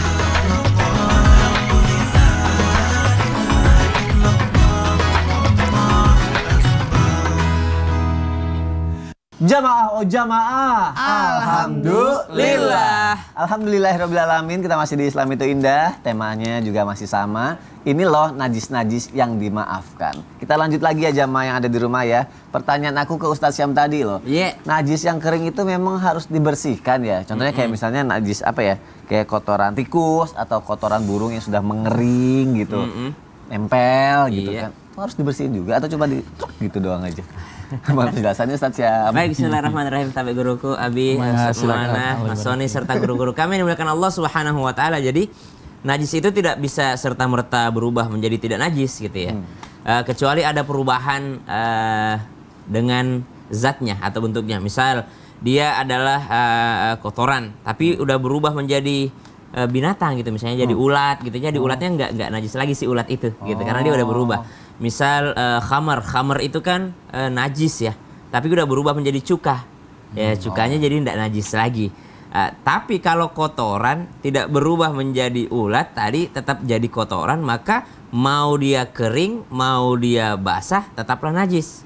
Jamaah oh jamaah. Alhamdulillah. Alhamdulillahirobbilalamin kita masih di Islam itu indah. Temanya juga masih sama. Ini loh najis-najis yang dimaafkan. Kita lanjut lagi ya jamaah yang ada di rumah ya. Pertanyaan aku ke Ustadz Syam tadi loh. Yeah. Najis yang kering itu memang harus dibersihkan ya. Contohnya kayak mm -hmm. misalnya najis apa ya? Kayak kotoran tikus atau kotoran burung yang sudah mengering gitu. Mm -hmm. Nempel gitu yeah. kan. harus dibersihin juga atau coba di gitu doang aja. Mohon penjelasannya Ustaz ya. Baik, bismillahirrahmanirrahim. Tabe guruku Abi, Mas Muana, Mas Soni serta guru-guru kami yang dimuliakan Allah Subhanahu wa taala. Jadi najis itu tidak bisa serta merta berubah menjadi tidak najis gitu ya. Hmm. Uh, kecuali ada perubahan uh, dengan zatnya atau bentuknya. Misal dia adalah uh, kotoran tapi hmm. udah berubah menjadi uh, binatang gitu misalnya jadi hmm. ulat gitu. Jadi oh. ulatnya nggak nggak najis lagi si ulat itu gitu oh. karena dia oh. udah berubah misal uh, khamar khamar itu kan uh, najis ya tapi udah berubah menjadi cuka ya hmm, cukanya oh. jadi tidak najis lagi uh, tapi kalau kotoran tidak berubah menjadi ulat tadi tetap jadi kotoran maka mau dia kering mau dia basah tetaplah najis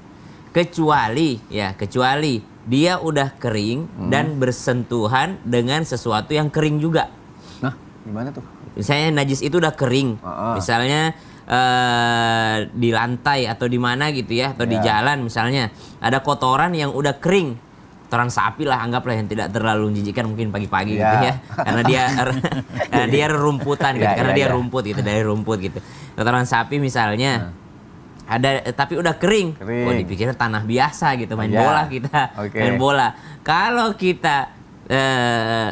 kecuali ya kecuali dia udah kering hmm. dan bersentuhan dengan sesuatu yang kering juga nah gimana tuh misalnya najis itu udah kering uh -uh. misalnya uh, di lantai atau di mana gitu ya atau yeah. di ya. jalan misalnya ada kotoran yang udah kering kotoran sapi lah anggaplah yang tidak terlalu menjijikkan mungkin pagi-pagi gitu yeah. Ya. Ya. gitu ya karena dia karena dia rumputan gitu yeah, karena yeah, dia yeah. rumput gitu dari rumput gitu kotoran sapi misalnya yeah. Hmm. ada tapi udah kering, kering. Wah, dipikirnya tanah biasa gitu main yeah. bola kita okay. main bola kalau kita eh,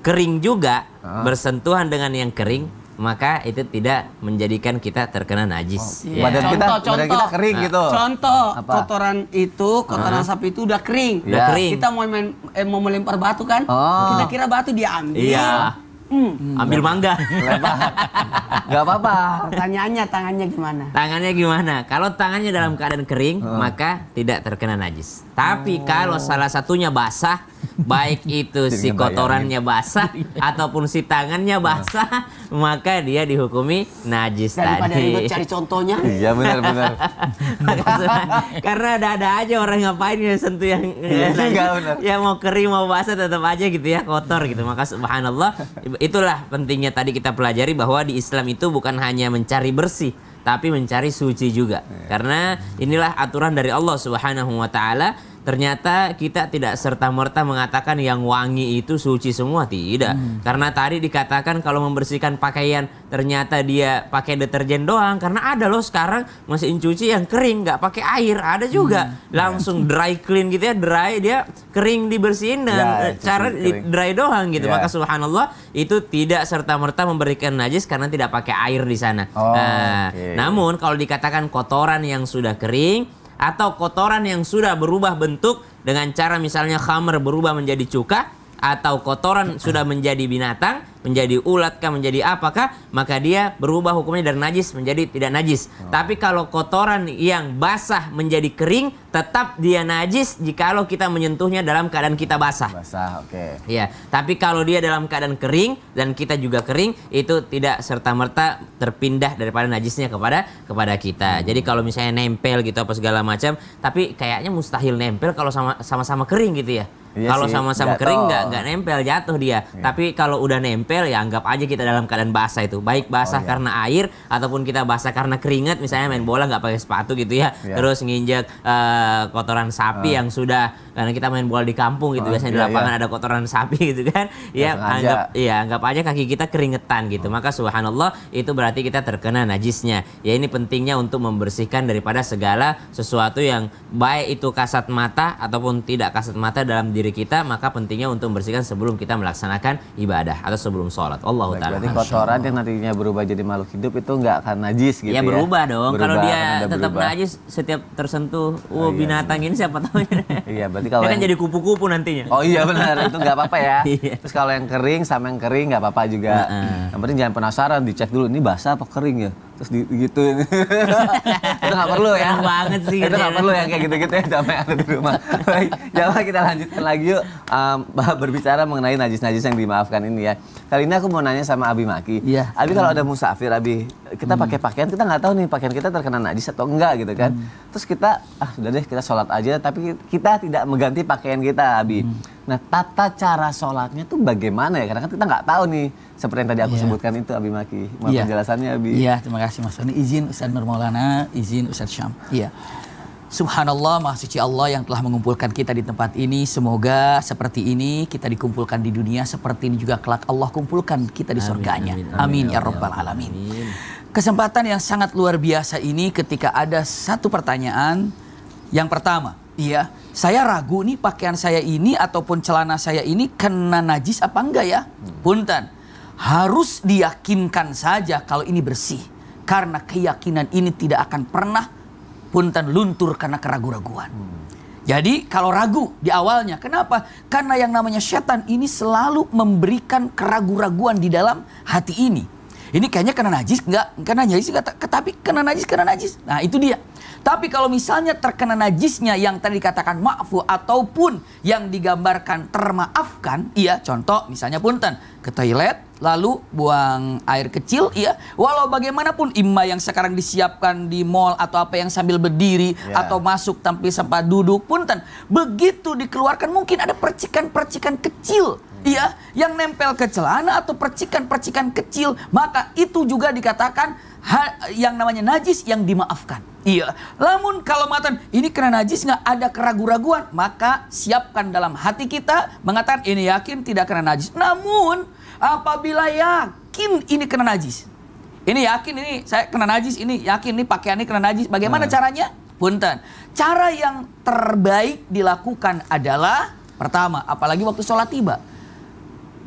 kering juga uh. bersentuhan dengan yang kering maka itu tidak menjadikan kita terkena najis. Oh, iya. Badan contoh, kita contoh, badan kita kering nah, gitu. Contoh Apa? kotoran itu, kotoran uh -huh. sapi itu udah kering. Udah iya. kering. Kita mau main eh, mau melempar batu kan? Oh. Kita kira batu diambil. ambil. Iya. Hmm. hmm. Ambil mangga. Gak apa-apa. Pertanyaannya tangannya gimana? Tangannya gimana? Kalau tangannya dalam hmm. keadaan kering, hmm. maka tidak terkena najis. Tapi oh. kalau salah satunya basah, baik itu si kotorannya basah ataupun si tangannya hmm. basah, maka dia dihukumi najis Daripada tadi. Daripada cari contohnya. Iya benar-benar. Karena ada-ada aja orang ngapain ya sentuh yang ya, ya, mau kering mau basah tetap aja gitu ya kotor gitu. Maka subhanallah itulah pentingnya tadi kita pelajari bahwa di Islam itu bukan hanya mencari bersih, tapi mencari suci juga. Iya. Karena inilah aturan dari Allah Subhanahu wa taala Ternyata kita tidak serta-merta mengatakan yang wangi itu suci semua, tidak. Hmm. Karena tadi dikatakan kalau membersihkan pakaian ternyata dia pakai deterjen doang. Karena ada loh sekarang mesin cuci yang kering, nggak pakai air, ada juga. Hmm. Iya. Langsung dry clean gitu ya, dry dia kering dibersihin dan ya, ya cara di dry doang gitu. Ya. Maka subhanallah itu tidak serta-merta memberikan najis karena tidak pakai air di sana. Oh, nah, okay. Namun kalau dikatakan kotoran yang sudah kering atau kotoran yang sudah berubah bentuk dengan cara misalnya khamer berubah menjadi cuka atau kotoran sudah menjadi binatang menjadi ulat kah menjadi apakah maka dia berubah hukumnya dari najis menjadi tidak najis. Oh. Tapi kalau kotoran yang basah menjadi kering tetap dia najis jikalau kita menyentuhnya dalam keadaan kita basah. Basah, oke. Okay. Ya, tapi kalau dia dalam keadaan kering dan kita juga kering itu tidak serta merta terpindah daripada najisnya kepada kepada kita. Hmm. Jadi kalau misalnya nempel gitu apa segala macam, tapi kayaknya mustahil nempel kalau sama sama-sama kering gitu ya. Iya kalau sama-sama kering nggak nggak nempel jatuh dia. Iya. Tapi kalau udah nempel nempel ya anggap aja kita dalam keadaan basah itu baik basah oh, iya. karena air ataupun kita basah karena keringat misalnya main bola nggak pakai sepatu gitu ya yeah. terus nginjek uh, kotoran sapi uh. yang sudah karena kita main bola di kampung gitu oh, biasanya iya, di lapangan iya. ada kotoran sapi gitu kan ya, ya anggap ya anggap aja kaki kita keringetan gitu oh. maka subhanallah itu berarti kita terkena najisnya ya ini pentingnya untuk membersihkan daripada segala sesuatu yang baik itu kasat mata ataupun tidak kasat mata dalam diri kita maka pentingnya untuk membersihkan sebelum kita melaksanakan ibadah atau sebelum sholat Allah taala berarti kotoran yang nantinya berubah jadi makhluk hidup itu nggak akan najis gitu ya, ya. berubah dong kalau dia tetap berubah. najis setiap tersentuh wow oh, iya, binatang iya. ini siapa tahu ya jadi kalau kan yang... kan jadi kupu-kupu nantinya. Oh iya benar, itu nggak apa-apa ya. Iya. Terus kalau yang kering sama yang kering nggak apa-apa juga. Uh -uh. Yang penting jangan penasaran, dicek dulu ini basah apa kering ya terus di, gitu itu nggak perlu ya Enak banget sih itu nggak gitu ya. perlu ya kayak gitu-gitu ya sampai ada di rumah baik jamaah kita lanjutkan lagi yuk um, berbicara mengenai najis-najis yang dimaafkan ini ya kali ini aku mau nanya sama Abi Maki ya. Abi kalau hmm. ada musafir Abi kita hmm. pakai pakaian kita nggak tahu nih pakaian kita terkena najis atau enggak gitu kan hmm. terus kita ah sudah deh kita sholat aja tapi kita tidak mengganti pakaian kita Abi hmm Nah tata cara sholatnya tuh bagaimana ya? Karena kan kita nggak tahu nih seperti yang tadi aku yeah. sebutkan itu Abi Maki. Mau iya. yeah. penjelasannya Abi? Iya yeah, terima kasih Mas Ini Izin Ustadz Nur Maulana, izin Ustadz Syam. Iya. Yeah. Subhanallah, Maha Suci Allah yang telah mengumpulkan kita di tempat ini. Semoga seperti ini kita dikumpulkan di dunia, seperti ini juga kelak Allah kumpulkan kita di surganya. Amin, amin, amin, amin ya, ya Rabbal Alamin. Amin. Kesempatan yang sangat luar biasa ini ketika ada satu pertanyaan. Yang pertama, Iya, saya ragu nih pakaian saya ini ataupun celana saya ini kena najis apa enggak ya? Hmm. Punten, harus diyakinkan saja kalau ini bersih. Karena keyakinan ini tidak akan pernah punten luntur karena keraguan-raguan. Hmm. Jadi kalau ragu di awalnya, kenapa? Karena yang namanya setan ini selalu memberikan keraguan-raguan di dalam hati ini. Ini kayaknya kena najis enggak? Kena najis enggak? Tapi kena najis, kena najis. Nah itu dia. Tapi kalau misalnya terkena najisnya yang tadi dikatakan maafu ataupun yang digambarkan termaafkan, iya contoh misalnya punten ke toilet lalu buang air kecil iya walau bagaimanapun imma yang sekarang disiapkan di mall atau apa yang sambil berdiri yeah. atau masuk tapi sempat duduk punten begitu dikeluarkan mungkin ada percikan-percikan kecil Iya, yang nempel ke celana atau percikan-percikan kecil, maka itu juga dikatakan yang namanya najis yang dimaafkan. Iya, namun kalau matan ini kena najis nggak ada keraguan-raguan, maka siapkan dalam hati kita mengatakan ini yakin tidak kena najis. Namun apabila yakin ini kena najis, ini yakin ini saya kena najis, ini yakin ini pakaian ini kena najis, bagaimana nah. caranya? Punten. Cara yang terbaik dilakukan adalah pertama, apalagi waktu sholat tiba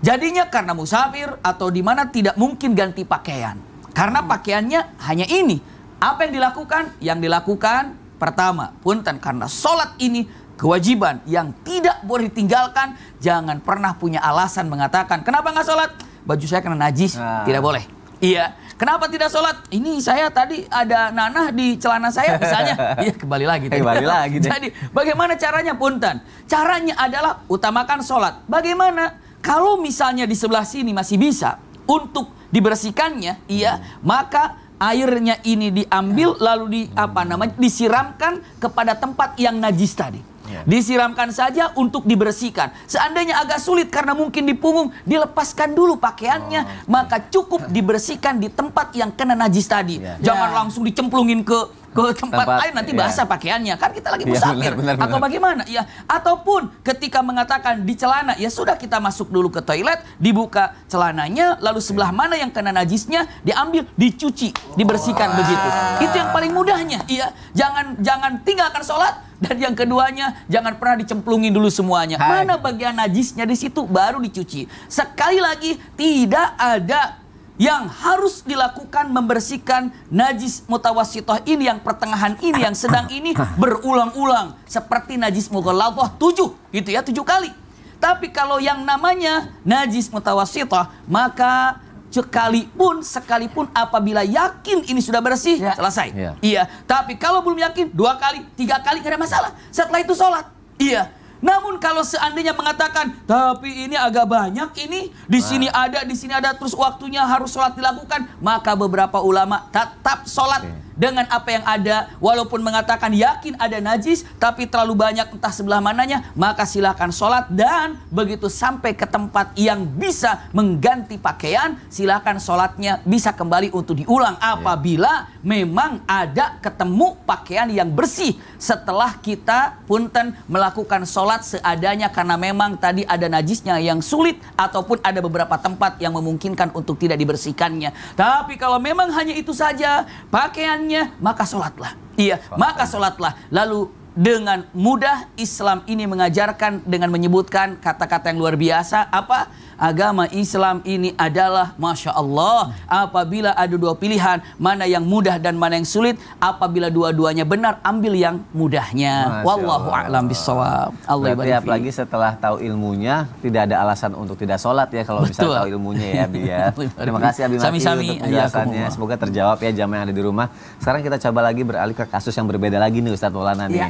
Jadinya karena musafir atau di mana tidak mungkin ganti pakaian. Karena hmm. pakaiannya hanya ini. Apa yang dilakukan? Yang dilakukan pertama, punten karena sholat ini kewajiban yang tidak boleh ditinggalkan. Jangan pernah punya alasan mengatakan, kenapa nggak sholat? Baju saya kena najis, nah. tidak boleh. Iya, Kenapa tidak sholat? Ini saya tadi ada nanah di celana saya misalnya. Iya kembali lagi. Eh, kembali lagi. Jadi bagaimana caranya punten? Caranya adalah utamakan sholat. Bagaimana? Kalau misalnya di sebelah sini masih bisa untuk dibersihkannya, iya, maka airnya ini diambil ya. lalu di hmm. apa namanya disiramkan kepada tempat yang najis tadi. Ya. Disiramkan saja untuk dibersihkan. Seandainya agak sulit karena mungkin di punggung, dilepaskan dulu pakaiannya, oh. maka cukup dibersihkan di tempat yang kena najis tadi. Ya. Jangan ya. langsung dicemplungin ke ke tempat, tempat lain nanti iya. bahasa pakaiannya kan kita lagi iya, musafir yeah, benar, benar, atau bagaimana ya ataupun ketika mengatakan di celana ya sudah kita masuk dulu ke toilet dibuka celananya lalu sebelah yeah. mana yang kena najisnya diambil dicuci dibersihkan begitu itu yang paling mudahnya Iya, jangan jangan tinggalkan sholat dan yang keduanya jangan pernah dicemplungin dulu semuanya Hai. mana bagian najisnya di situ baru dicuci sekali lagi tidak ada yang harus dilakukan membersihkan najis mutawasitoh ini yang pertengahan ini yang sedang ini berulang-ulang seperti najis mughallafah tujuh gitu ya tujuh kali tapi kalau yang namanya najis mutawasitoh maka sekalipun sekalipun apabila yakin ini sudah bersih ya. selesai ya. iya tapi kalau belum yakin dua kali tiga kali gak ada masalah setelah itu sholat iya namun kalau seandainya mengatakan, tapi ini agak banyak ini, di nah. sini ada, di sini ada, terus waktunya harus sholat dilakukan, maka beberapa ulama tetap sholat. Okay dengan apa yang ada walaupun mengatakan yakin ada najis tapi terlalu banyak entah sebelah mananya maka silahkan sholat dan begitu sampai ke tempat yang bisa mengganti pakaian silahkan sholatnya bisa kembali untuk diulang ya. apabila ya. memang ada ketemu pakaian yang bersih setelah kita punten melakukan sholat seadanya karena memang tadi ada najisnya yang sulit ataupun ada beberapa tempat yang memungkinkan untuk tidak dibersihkannya tapi kalau memang hanya itu saja pakaian maka sholatlah. Iya, maka sholatlah. Lalu dengan mudah Islam ini mengajarkan dengan menyebutkan kata-kata yang luar biasa. Apa? agama Islam ini adalah Masya Allah. Apabila ada dua pilihan, mana yang mudah dan mana yang sulit, apabila dua-duanya benar, ambil yang mudahnya. Masya Wallahu a'lam bisawab. Allah Berarti apalagi setelah tahu ilmunya, tidak ada alasan untuk tidak sholat ya kalau Betul. misalnya tahu ilmunya ya Abi ya. Terima kasih Abi Sami -sami. untuk penjelasannya. Semoga terjawab ya jamaah yang ada di rumah. Sekarang kita coba lagi beralih ke kasus yang berbeda lagi nih Ustadz Maulana nih. Ya.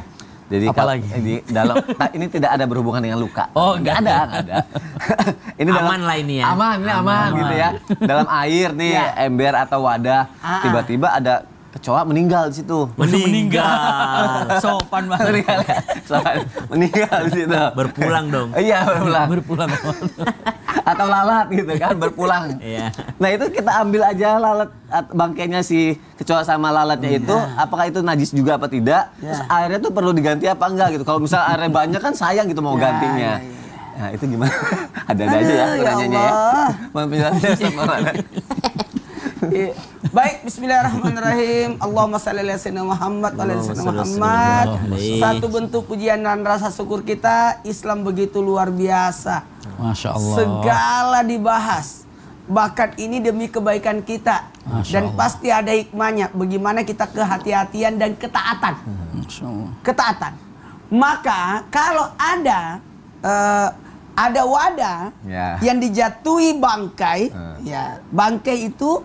Jadi Apalagi? di dalam nah, ini tidak ada berhubungan dengan luka. Oh, enggak, enggak ada, enggak ada. ini aman dalam, lah ini ya. Aman, ini aman, aman gitu ya. Dalam air nih ya. ember atau wadah ah, ah. tiba-tiba ada kecoa meninggal di situ. Meninggal. Sopan banget. Meninggal. Sopan. Meninggal di situ. Berpulang dong. iya, berpulang. berpulang. Atau lalat gitu kan, berpulang. Iya. nah, itu kita ambil aja lalat bangkainya si kecoa sama lalatnya iya. itu, apakah itu najis juga apa tidak? Iya. Terus airnya tuh perlu diganti apa enggak gitu. Kalau misal airnya banyak kan sayang gitu mau iya, gantinya. Nah, itu gimana? Ada-ada aja ya, ya nanyanya ya. Mau penjelasannya sama lalat. Baik, bismillahirrahmanirrahim. Allahumma shalli ala sayyidina Muhammad wa ala sayyidina Muhammad. Satu bentuk pujian dan rasa syukur kita, Islam begitu luar biasa. Masya Allah. Segala dibahas. Bahkan ini demi kebaikan kita. Masya dan Allah. pasti ada hikmahnya bagaimana kita kehati-hatian dan ketaatan. Hmm, ketaatan. Maka kalau ada uh, ada wadah yeah. yang dijatuhi bangkai, uh. ya bangkai itu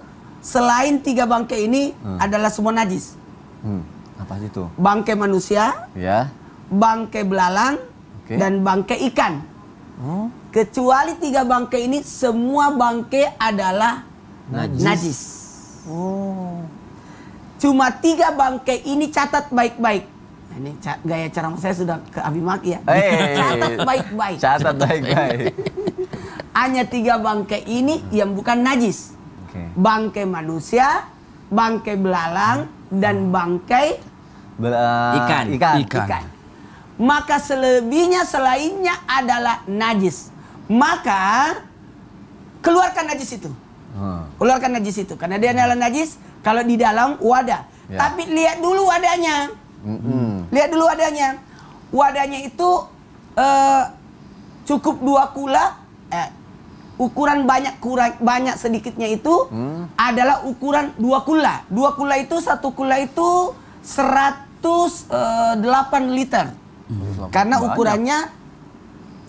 selain tiga bangke ini hmm. adalah semua najis. Hmm. Apa itu? Bangke manusia, ya. bangke belalang, okay. dan bangke ikan. Hmm? Kecuali tiga bangke ini, semua bangke adalah najis. najis. Oh. Cuma tiga bangke ini catat baik-baik. Nah, ini gaya ceramah saya sudah ke Abimak ya. Hey, eh. catat baik-baik. Catat baik-baik. Hanya tiga bangke ini yang bukan najis okay. bangkai manusia, bangkai belalang dan bangkai eh, ikan. Ikan. ikan. ikan. Maka selebihnya selainnya adalah najis. Maka keluarkan najis itu. Hmm. Keluarkan najis itu karena dia adalah najis kalau di dalam wadah. Ya. Tapi lihat dulu wadahnya. Mm -hmm. Lihat dulu wadahnya. Wadahnya itu uh, cukup dua kula eh, ukuran banyak kurang banyak sedikitnya itu hmm. adalah ukuran dua kula. Dua kula itu satu kula itu 108 eh, liter. Hmm. Karena ukurannya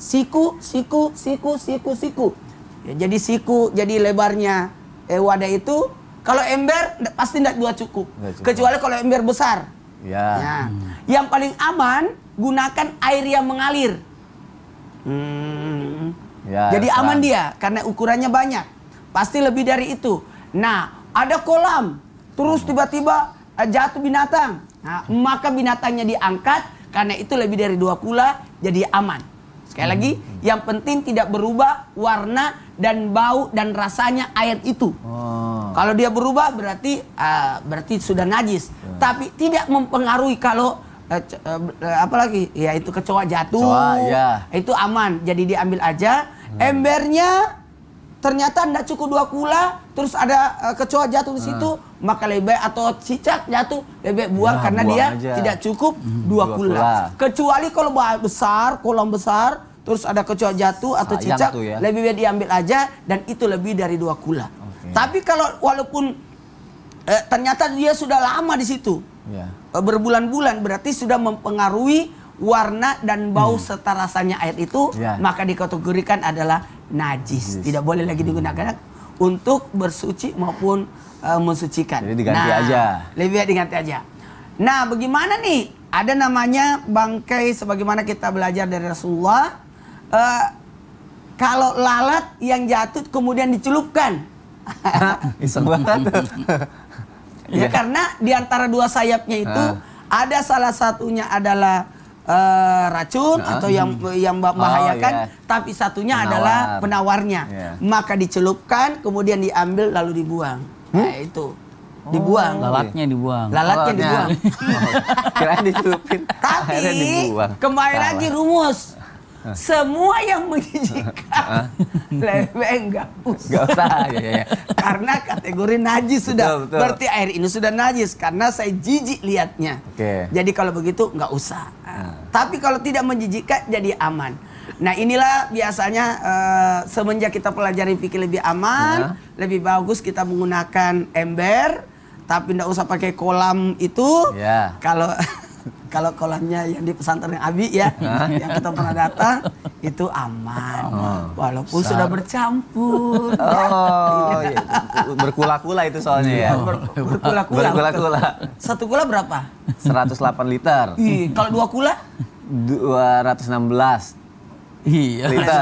siku siku siku siku siku. Ya, jadi siku jadi lebarnya eh, wadah itu kalau ember pasti tidak dua cukup. cukup. Kecuali kalau ember besar. Ya. ya. Hmm. Yang paling aman gunakan air yang mengalir. Hmm Ya, Jadi selam. aman dia karena ukurannya banyak. Pasti lebih dari itu. Nah, ada kolam. Terus tiba-tiba eh, jatuh binatang. Nah, maka binatangnya diangkat karena itu lebih dari dua kula jadi aman. Sekali hmm. lagi, yang penting tidak berubah warna dan bau dan rasanya air itu. Oh. Kalau dia berubah berarti uh, berarti sudah najis. Yeah. Tapi tidak mempengaruhi kalau uh, eh, uh, apalagi ya itu kecoa jatuh. Kecoa, yeah. Itu aman. Jadi diambil aja Hmm. Embernya ternyata tidak cukup dua kula, terus ada uh, kecoa jatuh di hmm. situ, hmm. maka lebih atau cicak jatuh lebih buang nah, ya, karena buang dia aja. tidak cukup hmm, dua, dua kula. kula. Kecuali kalau besar, kolam besar, terus ada kecoa jatuh atau Sayang cicak, ya. lebih baik diambil aja dan itu lebih dari dua kula. Okay. Tapi kalau walaupun eh, ternyata dia sudah lama di situ, yeah. Ya. berbulan-bulan berarti sudah mempengaruhi warna dan bau hmm. serta rasanya air itu ya. maka dikategorikan adalah najis. najis. Tidak boleh lagi hmm. digunakan untuk bersuci maupun uh, mensucikan. Jadi diganti nah, aja. Lebih baik diganti aja. Nah, bagaimana nih? Ada namanya bangkai sebagaimana kita belajar dari Rasulullah. Uh, kalau lalat yang jatuh kemudian dicelupkan. Iseng banget. ya, yeah. karena di antara dua sayapnya itu uh. ada salah satunya adalah uh, racun nah, atau yang hmm. yang membahayakan, oh, yeah. Iya. tapi satunya Penawar. adalah penawarnya. Yeah. Maka dicelupkan, kemudian diambil lalu dibuang. Hmm? Nah, itu dibuang. Oh, lalatnya dibuang. Lalatnya, dibuang. oh, kira dicelupin. Tapi dibuang. kembali lagi rumus Ah. Semua yang menjijikan ah. lebih nggak usah. Gak usah ya, ya, karena kategori najis sudah. Betul, Berarti air ini sudah najis karena saya jijik liatnya. Okay. Jadi kalau begitu nggak usah. Ah. Tapi kalau tidak menjijikan jadi aman. Nah inilah biasanya uh, semenjak kita pelajari pikir lebih aman, lebih bagus kita menggunakan ember, tapi nggak usah pakai kolam itu. Yeah. Kalau kalau kolamnya yang di pesantren Abi ya yang kita pernah datang itu aman oh, walaupun besar. sudah bercampur oh ya. berkula-kula itu soalnya ya iya, Ber, berkula-kula berkula-kula satu kula berapa 108 liter Ih, kalau dua kula 216 Iya. Lita.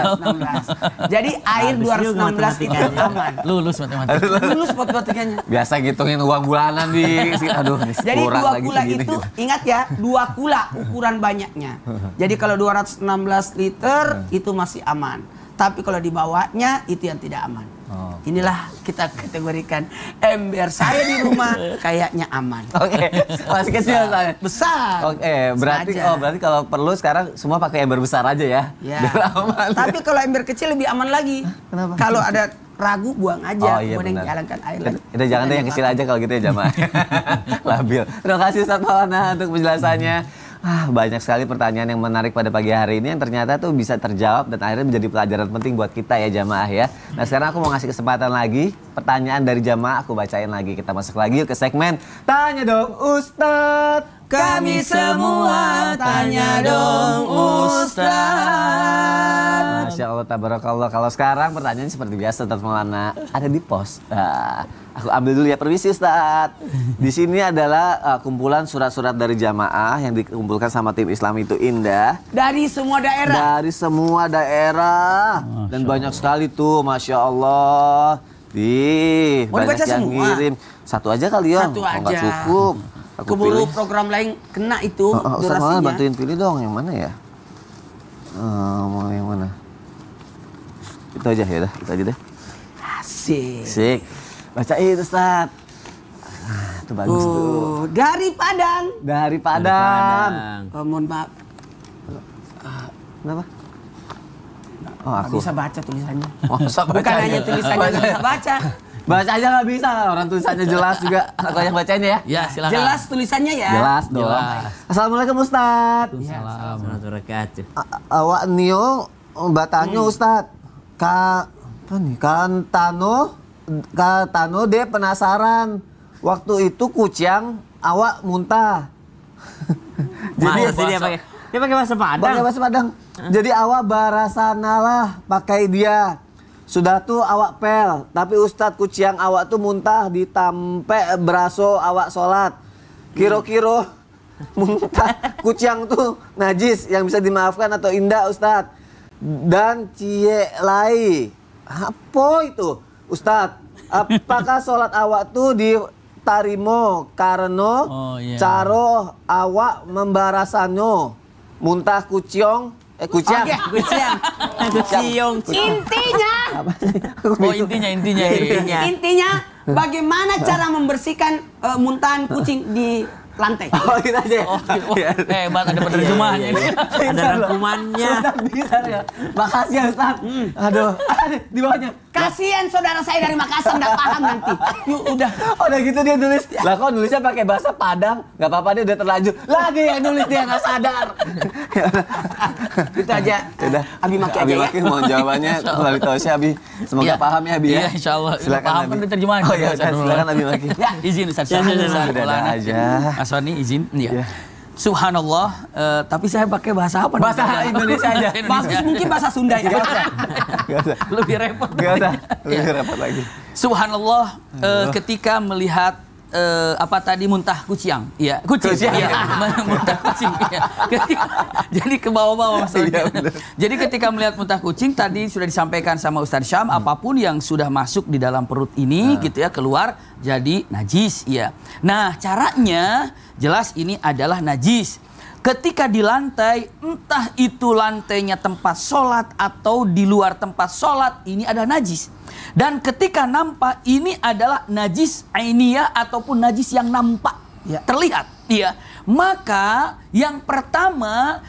Jadi air iya, 216 iya, aman. Lulus matematika. Lulus matematikanya. Biasa ngitungin uang bulanan di aduh Jadi dua kula iya, itu gitu. ingat ya, dua kula ukuran banyaknya. Jadi kalau 216 liter hmm. itu masih aman. Tapi kalau di bawahnya itu yang tidak aman. Oh. Inilah kita kategorikan ember saya di rumah kayaknya aman. Oke. Okay. Masih kecil besar. besar. Oke, okay, berarti Saja. oh berarti kalau perlu sekarang semua pakai ember besar aja ya. ya. aman. Tapi kalau ember kecil lebih aman lagi. kenapa? Kalau ada ragu buang aja, oh, iya, kemudian jalankan air lagi. Udah, jangan deh yang kecil aja kalau gitu ya jamaah. Labil. Terima kasih Ustaz Maulana untuk penjelasannya. Ah, banyak sekali pertanyaan yang menarik pada pagi hari ini yang ternyata tuh bisa terjawab dan akhirnya menjadi pelajaran penting buat kita ya jamaah ya. Nah sekarang aku mau ngasih kesempatan lagi pertanyaan dari jamaah aku bacain lagi. Kita masuk lagi ke segmen Tanya dong Ustadz. Kami semua tanya dong Ustadz. Masya Allah, tabarakallah. Kalau sekarang pertanyaan seperti biasa, Ustadz Maulana. Ada di pos. Nah, aku ambil dulu ya, permisi Ustad. Di sini adalah uh, kumpulan surat-surat dari jamaah yang dikumpulkan sama tim Islam itu indah. Dari semua daerah? Dari semua daerah. Dan banyak sekali tuh, Masya Allah. Ih, Mau banyak yang semua. ngirim. Satu aja kali ya. Satu aja. cukup. Aku Keburu pilih. program lain kena itu oh, oh, Ustaz bantuin pilih dong yang mana ya? mau eh, mau yang mana? Itu aja ya dah, itu aja deh. Asik. Asik. Bacain Ustaz. Ah, itu bagus uh, tuh. Dari Padang. Dari Padang. Dari Padang. Oh, mohon maaf. Uh, Kenapa? Oh, aku. bisa baca tulisannya. Oh, baca Bukan hanya tulisannya gak bisa baca. Baca aja nggak bisa orang tulisannya jelas juga. Aku yang bacain ya. Ya, silakan. Jelas tulisannya ya. Jelas dong. Jelas. Assalamualaikum Ustaz. Assalamualaikum warahmatullahi Awak nio batanyo hmm. Ustaz. Ka apa nih? Tano, Ka Tano de penasaran. Waktu itu kucing awak muntah. Jadi Masa sih dia pakai dia pakai bahasa Padang. Pakai bahasa Padang. Jadi awak barasana lah pakai dia. Sudah tuh awak pel, tapi Ustadz kuciang awak tuh muntah di ditampe beraso awak sholat. Kiro-kiro hmm. muntah kuciang tuh najis yang bisa dimaafkan atau indah Ustadz. Dan cie lai. Apa itu Ustadz? Apakah sholat awak tuh di tarimo karena oh, yeah. caro awak membarasano muntah kuciong Eh kucing, Okay. Kucing. Kucing. Intinya. Oh intinya, intinya, intinya. Intinya bagaimana cara membersihkan uh, muntahan kucing di lantai. Oh, gitu aja. Ya? Oh, gitu. Iya. hebat ada penerjemahannya ini. Iya, iya, ada rangkumannya. Ustaz bisa ya. Makasih ya Ustaz. Hmm. Aduh. Di bawahnya. Kasihan saudara saya dari Makassar enggak paham nanti. Yuk udah. Oh, udah gitu dia nulis. Lah kok nulisnya pakai bahasa Padang? Enggak apa-apa dia udah terlanjur. Lagi yang nulis dia enggak sadar. kita gitu aja. sudah, Abi Maki aja ya. Abi mau jawabannya kalau tahu sih Abi. Semoga paham ya Abi ya. Iya insyaallah. Silakan paham kan terjemahan. Oh iya, silakan Abi Maki. Ya, izin Ustaz. Ya, silakan ya, ya. aja. Aswani izin. Iya. Yeah. Subhanallah, uh, tapi saya pakai bahasa apa? Bahasa nih? Iya. Indonesia aja. Bagus mungkin bahasa Sunda ya. Iya. Iya. Lebih repot. Gak usah. Lebih repot lagi. Subhanallah, uh, ketika melihat uh, apa tadi muntah kucing ya kucing, ya, muntah kucing ya. jadi ke bawah-bawah maksudnya ya, jadi ketika melihat muntah kucing tadi sudah disampaikan sama Ustaz Syam hmm. apapun yang sudah masuk di dalam perut ini hmm. gitu ya keluar jadi najis ya nah caranya jelas ini adalah najis ketika di lantai entah itu lantainya tempat sholat atau di luar tempat sholat ini ada najis dan ketika nampak ini adalah najis ainiyah ataupun najis yang nampak, ya. terlihat, ya. Maka yang pertama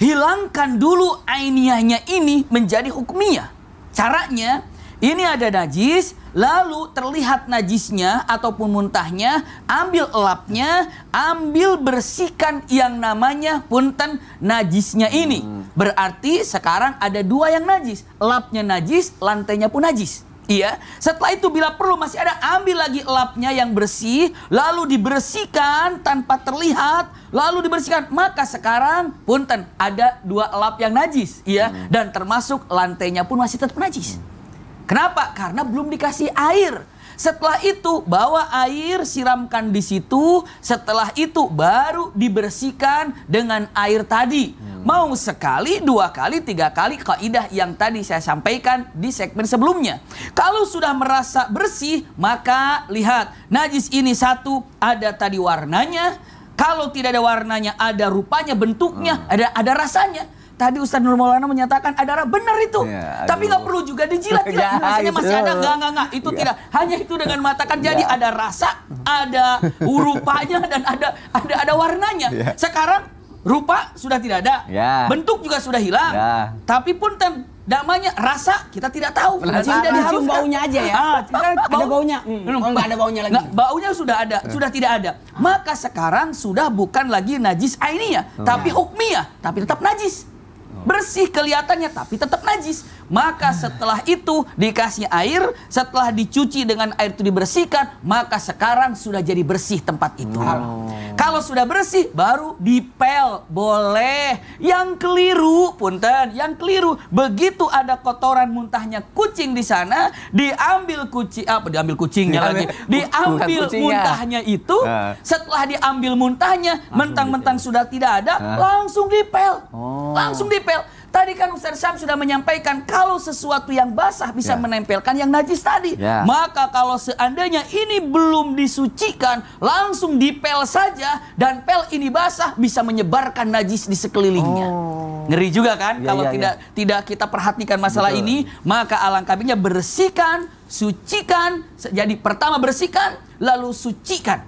hilangkan dulu ainiyahnya ini menjadi hukmiyah. Caranya ini ada najis, lalu terlihat najisnya ataupun muntahnya, ambil elapnya, ambil bersihkan yang namanya punten najisnya ini. Hmm. Berarti sekarang ada dua yang najis, elapnya najis, lantainya pun najis. Iya. Setelah itu bila perlu masih ada ambil lagi lapnya yang bersih, lalu dibersihkan tanpa terlihat, lalu dibersihkan. Maka sekarang punten ada dua lap yang najis, iya. Hmm. Dan termasuk lantainya pun masih tetap najis. Hmm. Kenapa? Karena belum dikasih air. Setelah itu bawa air siramkan di situ. Setelah itu baru dibersihkan dengan air tadi. Hmm. Mau sekali, dua kali, tiga kali kaidah yang tadi saya sampaikan di segmen sebelumnya. Kalau sudah merasa bersih, maka lihat najis ini satu ada tadi warnanya. Kalau tidak ada warnanya, ada rupanya, bentuknya, hmm. ada ada rasanya. Tadi Ustadz Nur Maulana menyatakan ada benar itu. Ya, Tapi nggak perlu juga dijilat. jilat ya, rasanya masih ada. Nggak, nggak, nggak. Itu ya. tidak. Hanya itu dengan mengatakan, Jadi ya. ada rasa, ada rupanya, dan ada ada ada warnanya. Ya. Sekarang rupa sudah tidak ada. Ya. Bentuk juga sudah hilang. Ya. Tapi pun ten, damanya rasa kita tidak tahu. tidak dicium baunya aja ya. Ah, ada baunya. Hmm. hmm. Oh, enggak ada baunya lagi. Enggak, baunya sudah ada, hmm. sudah tidak ada. Maka sekarang sudah bukan lagi najis ainiyah, Oh. tapi iya. hukmiyah, tapi tetap najis bersih kelihatannya tapi tetap najis. Maka setelah itu dikasih air, setelah dicuci dengan air itu dibersihkan, maka sekarang sudah jadi bersih tempat itu. Wow. Oh. Kalau sudah bersih baru dipel, boleh. Yang keliru, punten, yang keliru begitu ada kotoran muntahnya kucing di sana, diambil kucing apa diambil kucingnya diambil, lagi. Diambil kucingnya. muntahnya itu, nah. setelah diambil muntahnya mentang-mentang sudah tidak ada, nah. langsung dipel. Oh. Langsung dipel Tadi kan Ustaz Syam sudah menyampaikan kalau sesuatu yang basah bisa yeah. menempelkan yang najis tadi. Yeah. Maka kalau seandainya ini belum disucikan, langsung dipel saja dan pel ini basah bisa menyebarkan najis di sekelilingnya. Oh. Ngeri juga kan yeah, kalau yeah, ya. tidak yeah. tidak kita perhatikan masalah Betul. ini, maka alangkah baiknya bersihkan, sucikan. Jadi pertama bersihkan, lalu sucikan.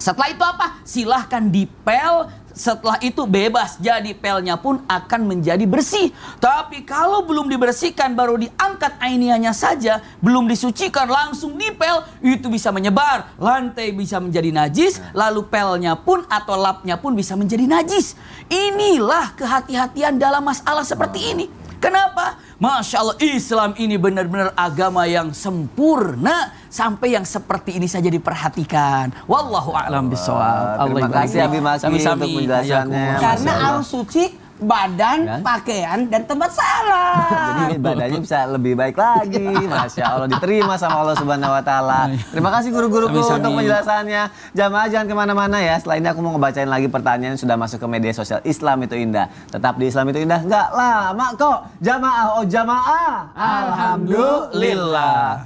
Setelah itu apa? Silahkan dipel, setelah itu bebas. Jadi pelnya pun akan menjadi bersih. Tapi kalau belum dibersihkan baru diangkat ainianya saja, belum disucikan langsung dipel, itu bisa menyebar. Lantai bisa menjadi najis, nah. lalu pelnya pun atau lapnya pun bisa menjadi najis. Inilah kehati-hatian dalam masalah seperti oh. ini. Kenapa? Masya Allah Islam ini benar-benar agama yang sempurna sampai yang seperti ini saja diperhatikan. Wallahu a'lam bishawab. Terima kasih Abi Mas untuk penjelasannya. Karena arus suci badan, kan? pakaian, dan tempat salah. Jadi badannya bisa lebih baik lagi. Iya. Masya Allah diterima sama Allah Subhanahu Wa Taala. Iya. Terima kasih guru-guruku untuk penjelasannya. Jamaah jangan kemana-mana ya. Setelah ini aku mau ngebacain lagi pertanyaan yang sudah masuk ke media sosial Islam itu indah. Tetap di Islam itu indah. Enggak lama kok. Jamaah oh jamaah. Alhamdulillah.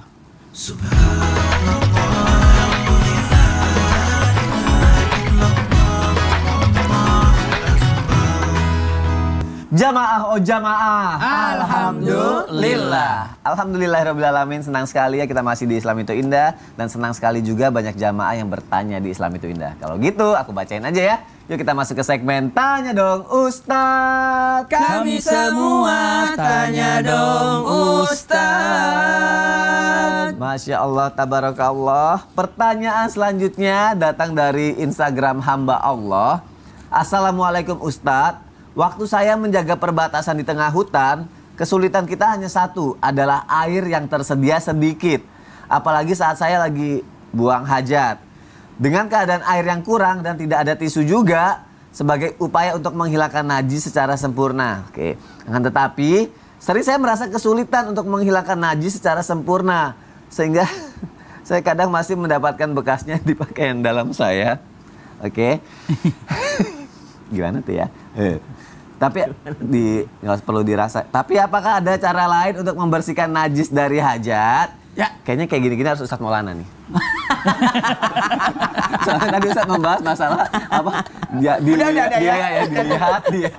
Subhanallah. Jamaah oh jamaah. Alhamdulillah. Alhamdulillahirobbilalamin. Senang sekali ya kita masih di Islam itu indah dan senang sekali juga banyak jamaah yang bertanya di Islam itu indah. Kalau gitu aku bacain aja ya. Yuk kita masuk ke segmen tanya dong Ustadz. Kami semua tanya dong Ustadz. Masya Allah, tabarakallah. Pertanyaan selanjutnya datang dari Instagram hamba Allah. Assalamualaikum Ustadz Waktu saya menjaga perbatasan di tengah hutan, kesulitan kita hanya satu, adalah air yang tersedia sedikit. Apalagi saat saya lagi buang hajat. Dengan keadaan air yang kurang dan tidak ada tisu juga, sebagai upaya untuk menghilangkan najis secara sempurna. Oke. Akan tetapi, sering saya merasa kesulitan untuk menghilangkan najis secara sempurna. Sehingga saya kadang masih mendapatkan bekasnya di pakaian dalam saya. Oke. Gimana tuh ya? Eh. Tapi di nggak perlu dirasa. Tapi apakah ada cara lain untuk membersihkan najis dari hajat? Ya. Kayaknya kayak gini-gini harus Ustadz Maulana nih. Soalnya tadi Ustadz membahas masalah apa dia di, Udah, ya. dia, dia, ya, ya, dilihat dia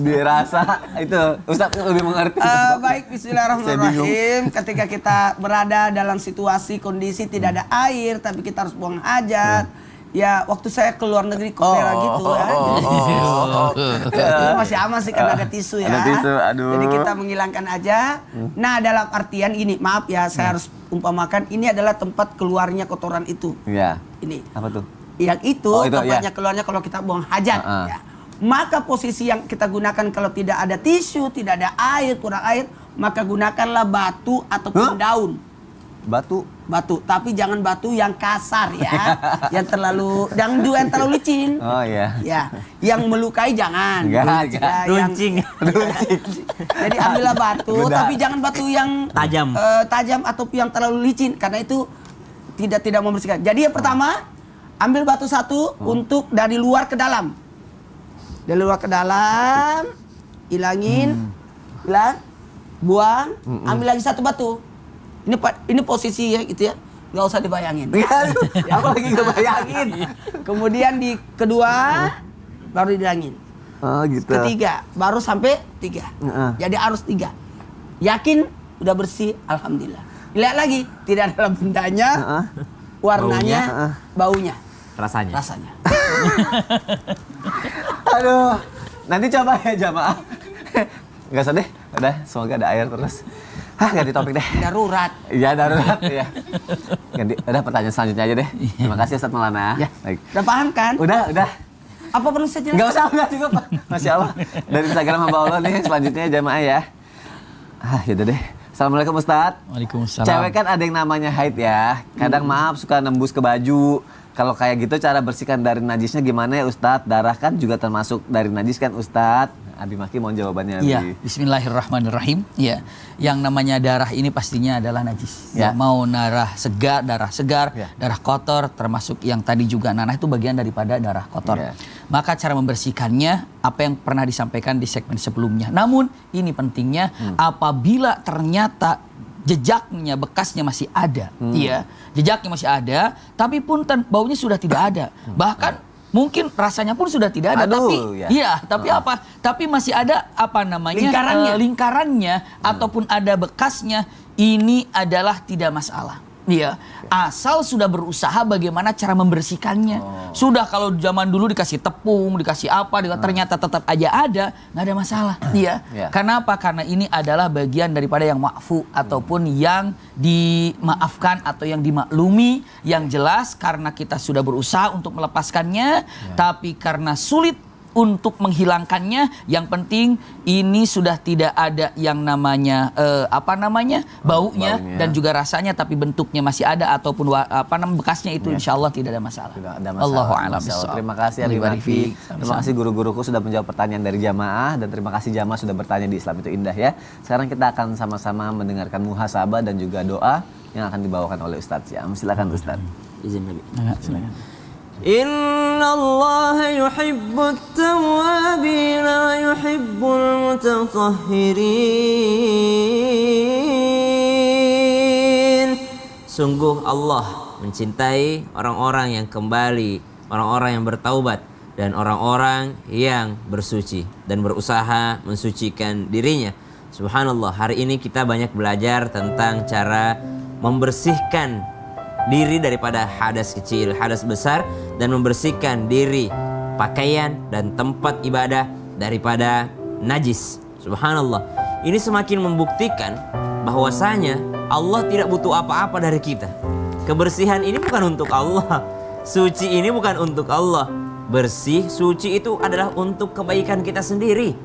dirasa itu Ustadz lebih mengerti. Uh, baik Bismillahirrahmanirrahim. Ketika kita berada dalam situasi kondisi tidak ada air tapi kita harus buang hajat. Hmm ya waktu saya ke luar negeri ke Korea oh, gitu ya. Oh, oh, oh, oh, oh masih aman sih karena ah, ada tisu ya. Ada tisu, aduh. Jadi kita menghilangkan aja. Hmm. Nah dalam artian ini, maaf ya saya hmm. harus umpamakan ini adalah tempat keluarnya kotoran itu. Iya. Ini. Apa tuh? Yang itu, oh, itu iya. tempatnya ya. keluarnya kalau kita buang hajat. Uh -uh. Ya. Maka posisi yang kita gunakan kalau tidak ada tisu, tidak ada air, kurang air, maka gunakanlah batu ataupun huh? daun. Batu. Batu, tapi jangan batu yang kasar ya. yang terlalu yang juga yang terlalu licin. Oh ya Yeah. Ya, yang melukai jangan. Runcing. Jadi ambillah batu, Benar. tapi jangan batu yang tajam. Uh, tajam atau yang terlalu licin karena itu tidak tidak membersihkan. Jadi yang pertama, ambil batu satu hmm. untuk dari luar ke dalam. Dari luar ke dalam, hilangin, hmm. hilang, buang, hmm. ambil lagi satu batu ini ini posisi ya gitu ya. Nggak usah dibayangin. Aku iya, lagi ngebayangin. Kemudian di kedua baru dibayangin Oh gitu. Ketiga, baru sampai tiga. Uh Jadi harus tiga. Yakin udah bersih, alhamdulillah. Lihat lagi, tidak ada bendanya, uh -uh. warnanya, baunya. Uh -uh. baunya. Rasanya. Rasanya. Aduh, nanti coba ya jamaah. Enggak usah deh, udah semoga ada air terus. Hah, ganti topik deh. Darurat. Iya, darurat. Iya. Ganti. Udah pertanyaan selanjutnya aja deh. Terima kasih Ustadz Maulana. Ya. Baik. Udah paham kan? Udah, udah. Apa perlu saya jelaskan? Gak usah, gak juga Masya Allah. Dari Instagram hamba Allah nih selanjutnya jamaah ya. Ah, yaudah deh. Assalamualaikum Ustadz. Waalaikumsalam. Cewek kan ada yang namanya haid ya. Kadang hmm. maaf suka nembus ke baju. Kalau kayak gitu cara bersihkan dari najisnya gimana ya Ustadz? Darah kan juga termasuk dari najis kan Ustadz? Abi Maki mohon jawabannya. Iya. Bismillahirrahmanirrahim. Iya. Yang namanya darah ini pastinya adalah najis. Ya. Gak mau darah segar, darah segar, ya. darah kotor, termasuk yang tadi juga nanah itu bagian daripada darah kotor. Ya. Maka cara membersihkannya apa yang pernah disampaikan di segmen sebelumnya. Namun ini pentingnya hmm. apabila ternyata jejaknya bekasnya masih ada hmm. Iya, jejaknya masih ada tapi pun baunya sudah tidak ada hmm. bahkan ya mungkin rasanya pun sudah tidak ada Aduh, tapi ya. iya tapi uh. apa tapi masih ada apa namanya lingkarannya uh, lingkarannya hmm. ataupun ada bekasnya ini adalah tidak masalah Iya. Asal sudah berusaha bagaimana cara membersihkannya. Oh. Sudah kalau zaman dulu dikasih tepung, dikasih apa, hmm. ternyata tetap aja ada, nggak ada masalah. Ah. Iya. Yeah. Karena apa? Karena ini adalah bagian daripada yang maafu ataupun yang dimaafkan atau yang dimaklumi yang jelas karena kita sudah berusaha untuk melepaskannya, yeah. tapi karena sulit untuk menghilangkannya yang penting ini sudah tidak ada yang namanya eh, apa namanya oh, baunya, baunya dan juga rasanya tapi bentuknya masih ada ataupun wa, apa namanya bekasnya itu ya. insya Allah tidak ada masalah. Tidak ada Allahu a'lam Terima kasih Ali Barifi. Terima kasih guru-guruku sudah menjawab pertanyaan dari jamaah dan terima kasih jamaah sudah bertanya di Islam itu indah ya. Sekarang kita akan sama-sama mendengarkan muhasabah dan juga doa yang akan dibawakan oleh Ustadz ya. Silakan Ustadz. Izin Nabi. silakan. إن الله يحب التوابين ويحب المتطهرين Sungguh Allah mencintai orang-orang yang kembali, orang-orang yang bertaubat dan orang-orang yang bersuci dan berusaha mensucikan dirinya. Subhanallah, hari ini kita banyak belajar tentang cara membersihkan diri daripada hadas kecil, hadas besar dan membersihkan diri, pakaian dan tempat ibadah daripada najis. Subhanallah. Ini semakin membuktikan bahwasanya Allah tidak butuh apa-apa dari kita. Kebersihan ini bukan untuk Allah. Suci ini bukan untuk Allah. Bersih, suci itu adalah untuk kebaikan kita sendiri.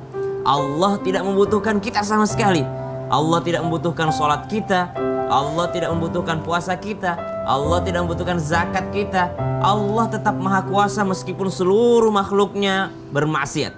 Allah tidak membutuhkan kita sama sekali. Allah tidak membutuhkan sholat kita, Allah tidak membutuhkan puasa kita. Allah tidak membutuhkan zakat kita. Allah tetap maha kuasa meskipun seluruh makhluknya bermaksiat.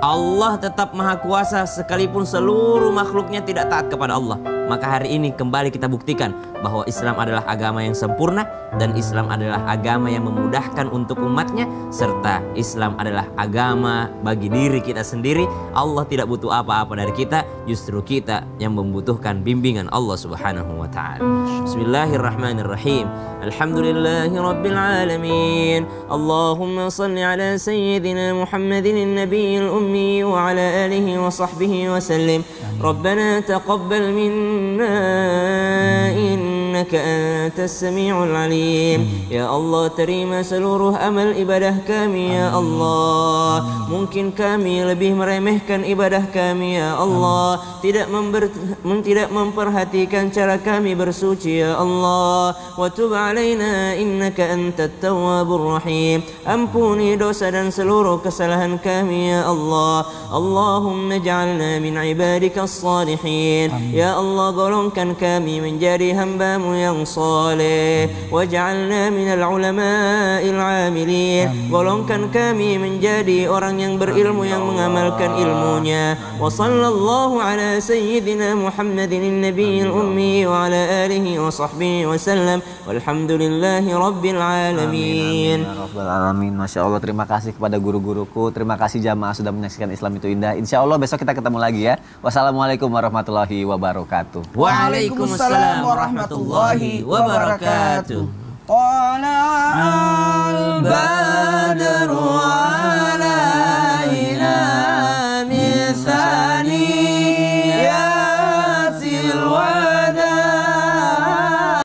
Allah tetap maha kuasa sekalipun seluruh makhluknya tidak taat kepada Allah. Maka hari ini kembali kita buktikan bahwa Islam adalah agama yang sempurna dan Islam adalah agama yang memudahkan untuk umatnya serta Islam adalah agama bagi diri kita sendiri. Allah tidak butuh apa-apa dari kita, justru kita yang membutuhkan bimbingan Allah Subhanahu wa taala. Bismillahirrahmanirrahim. Alhamdulillahirrabbilalamin Allahumma salli ala sayyidina Muhammadin nabiyil ummi wa ala alihi wa sahbihi wa sallim. Rabbana taqabbal minna إنا إن innaka antas samiul alim ya Allah terima seluruh amal ibadah kami ya Allah mungkin kami lebih meremehkan ibadah kami ya Allah tidak member, tidak memperhatikan cara kami bersuci ya Allah wa tub alaina innaka antat tawwabur rahim ampuni dosa dan seluruh kesalahan kami ya Allah Allahumma ja'alna min ibadika salihin ya Allah golongkan kami menjadi hambamu yang صالح وجعلنا من العلماء العاملين golongkan kami menjadi orang yang berilmu yang ya mengamalkan ilmunya وصلى الله على سيدنا محمد النبي الأمي وعلى آله وصحبه وسلم والحمد لله رب العالمين rabbil alamin ya rabbil alamin Masya Allah terima kasih kepada guru-guruku terima kasih jamaah sudah menyaksikan Islam itu indah Insya Allah besok kita ketemu lagi ya wassalamualaikum warahmatullahi wabarakatuh waalaikumsalam warahmatullahi الله وبركاته قال البدر علينا من ثانيه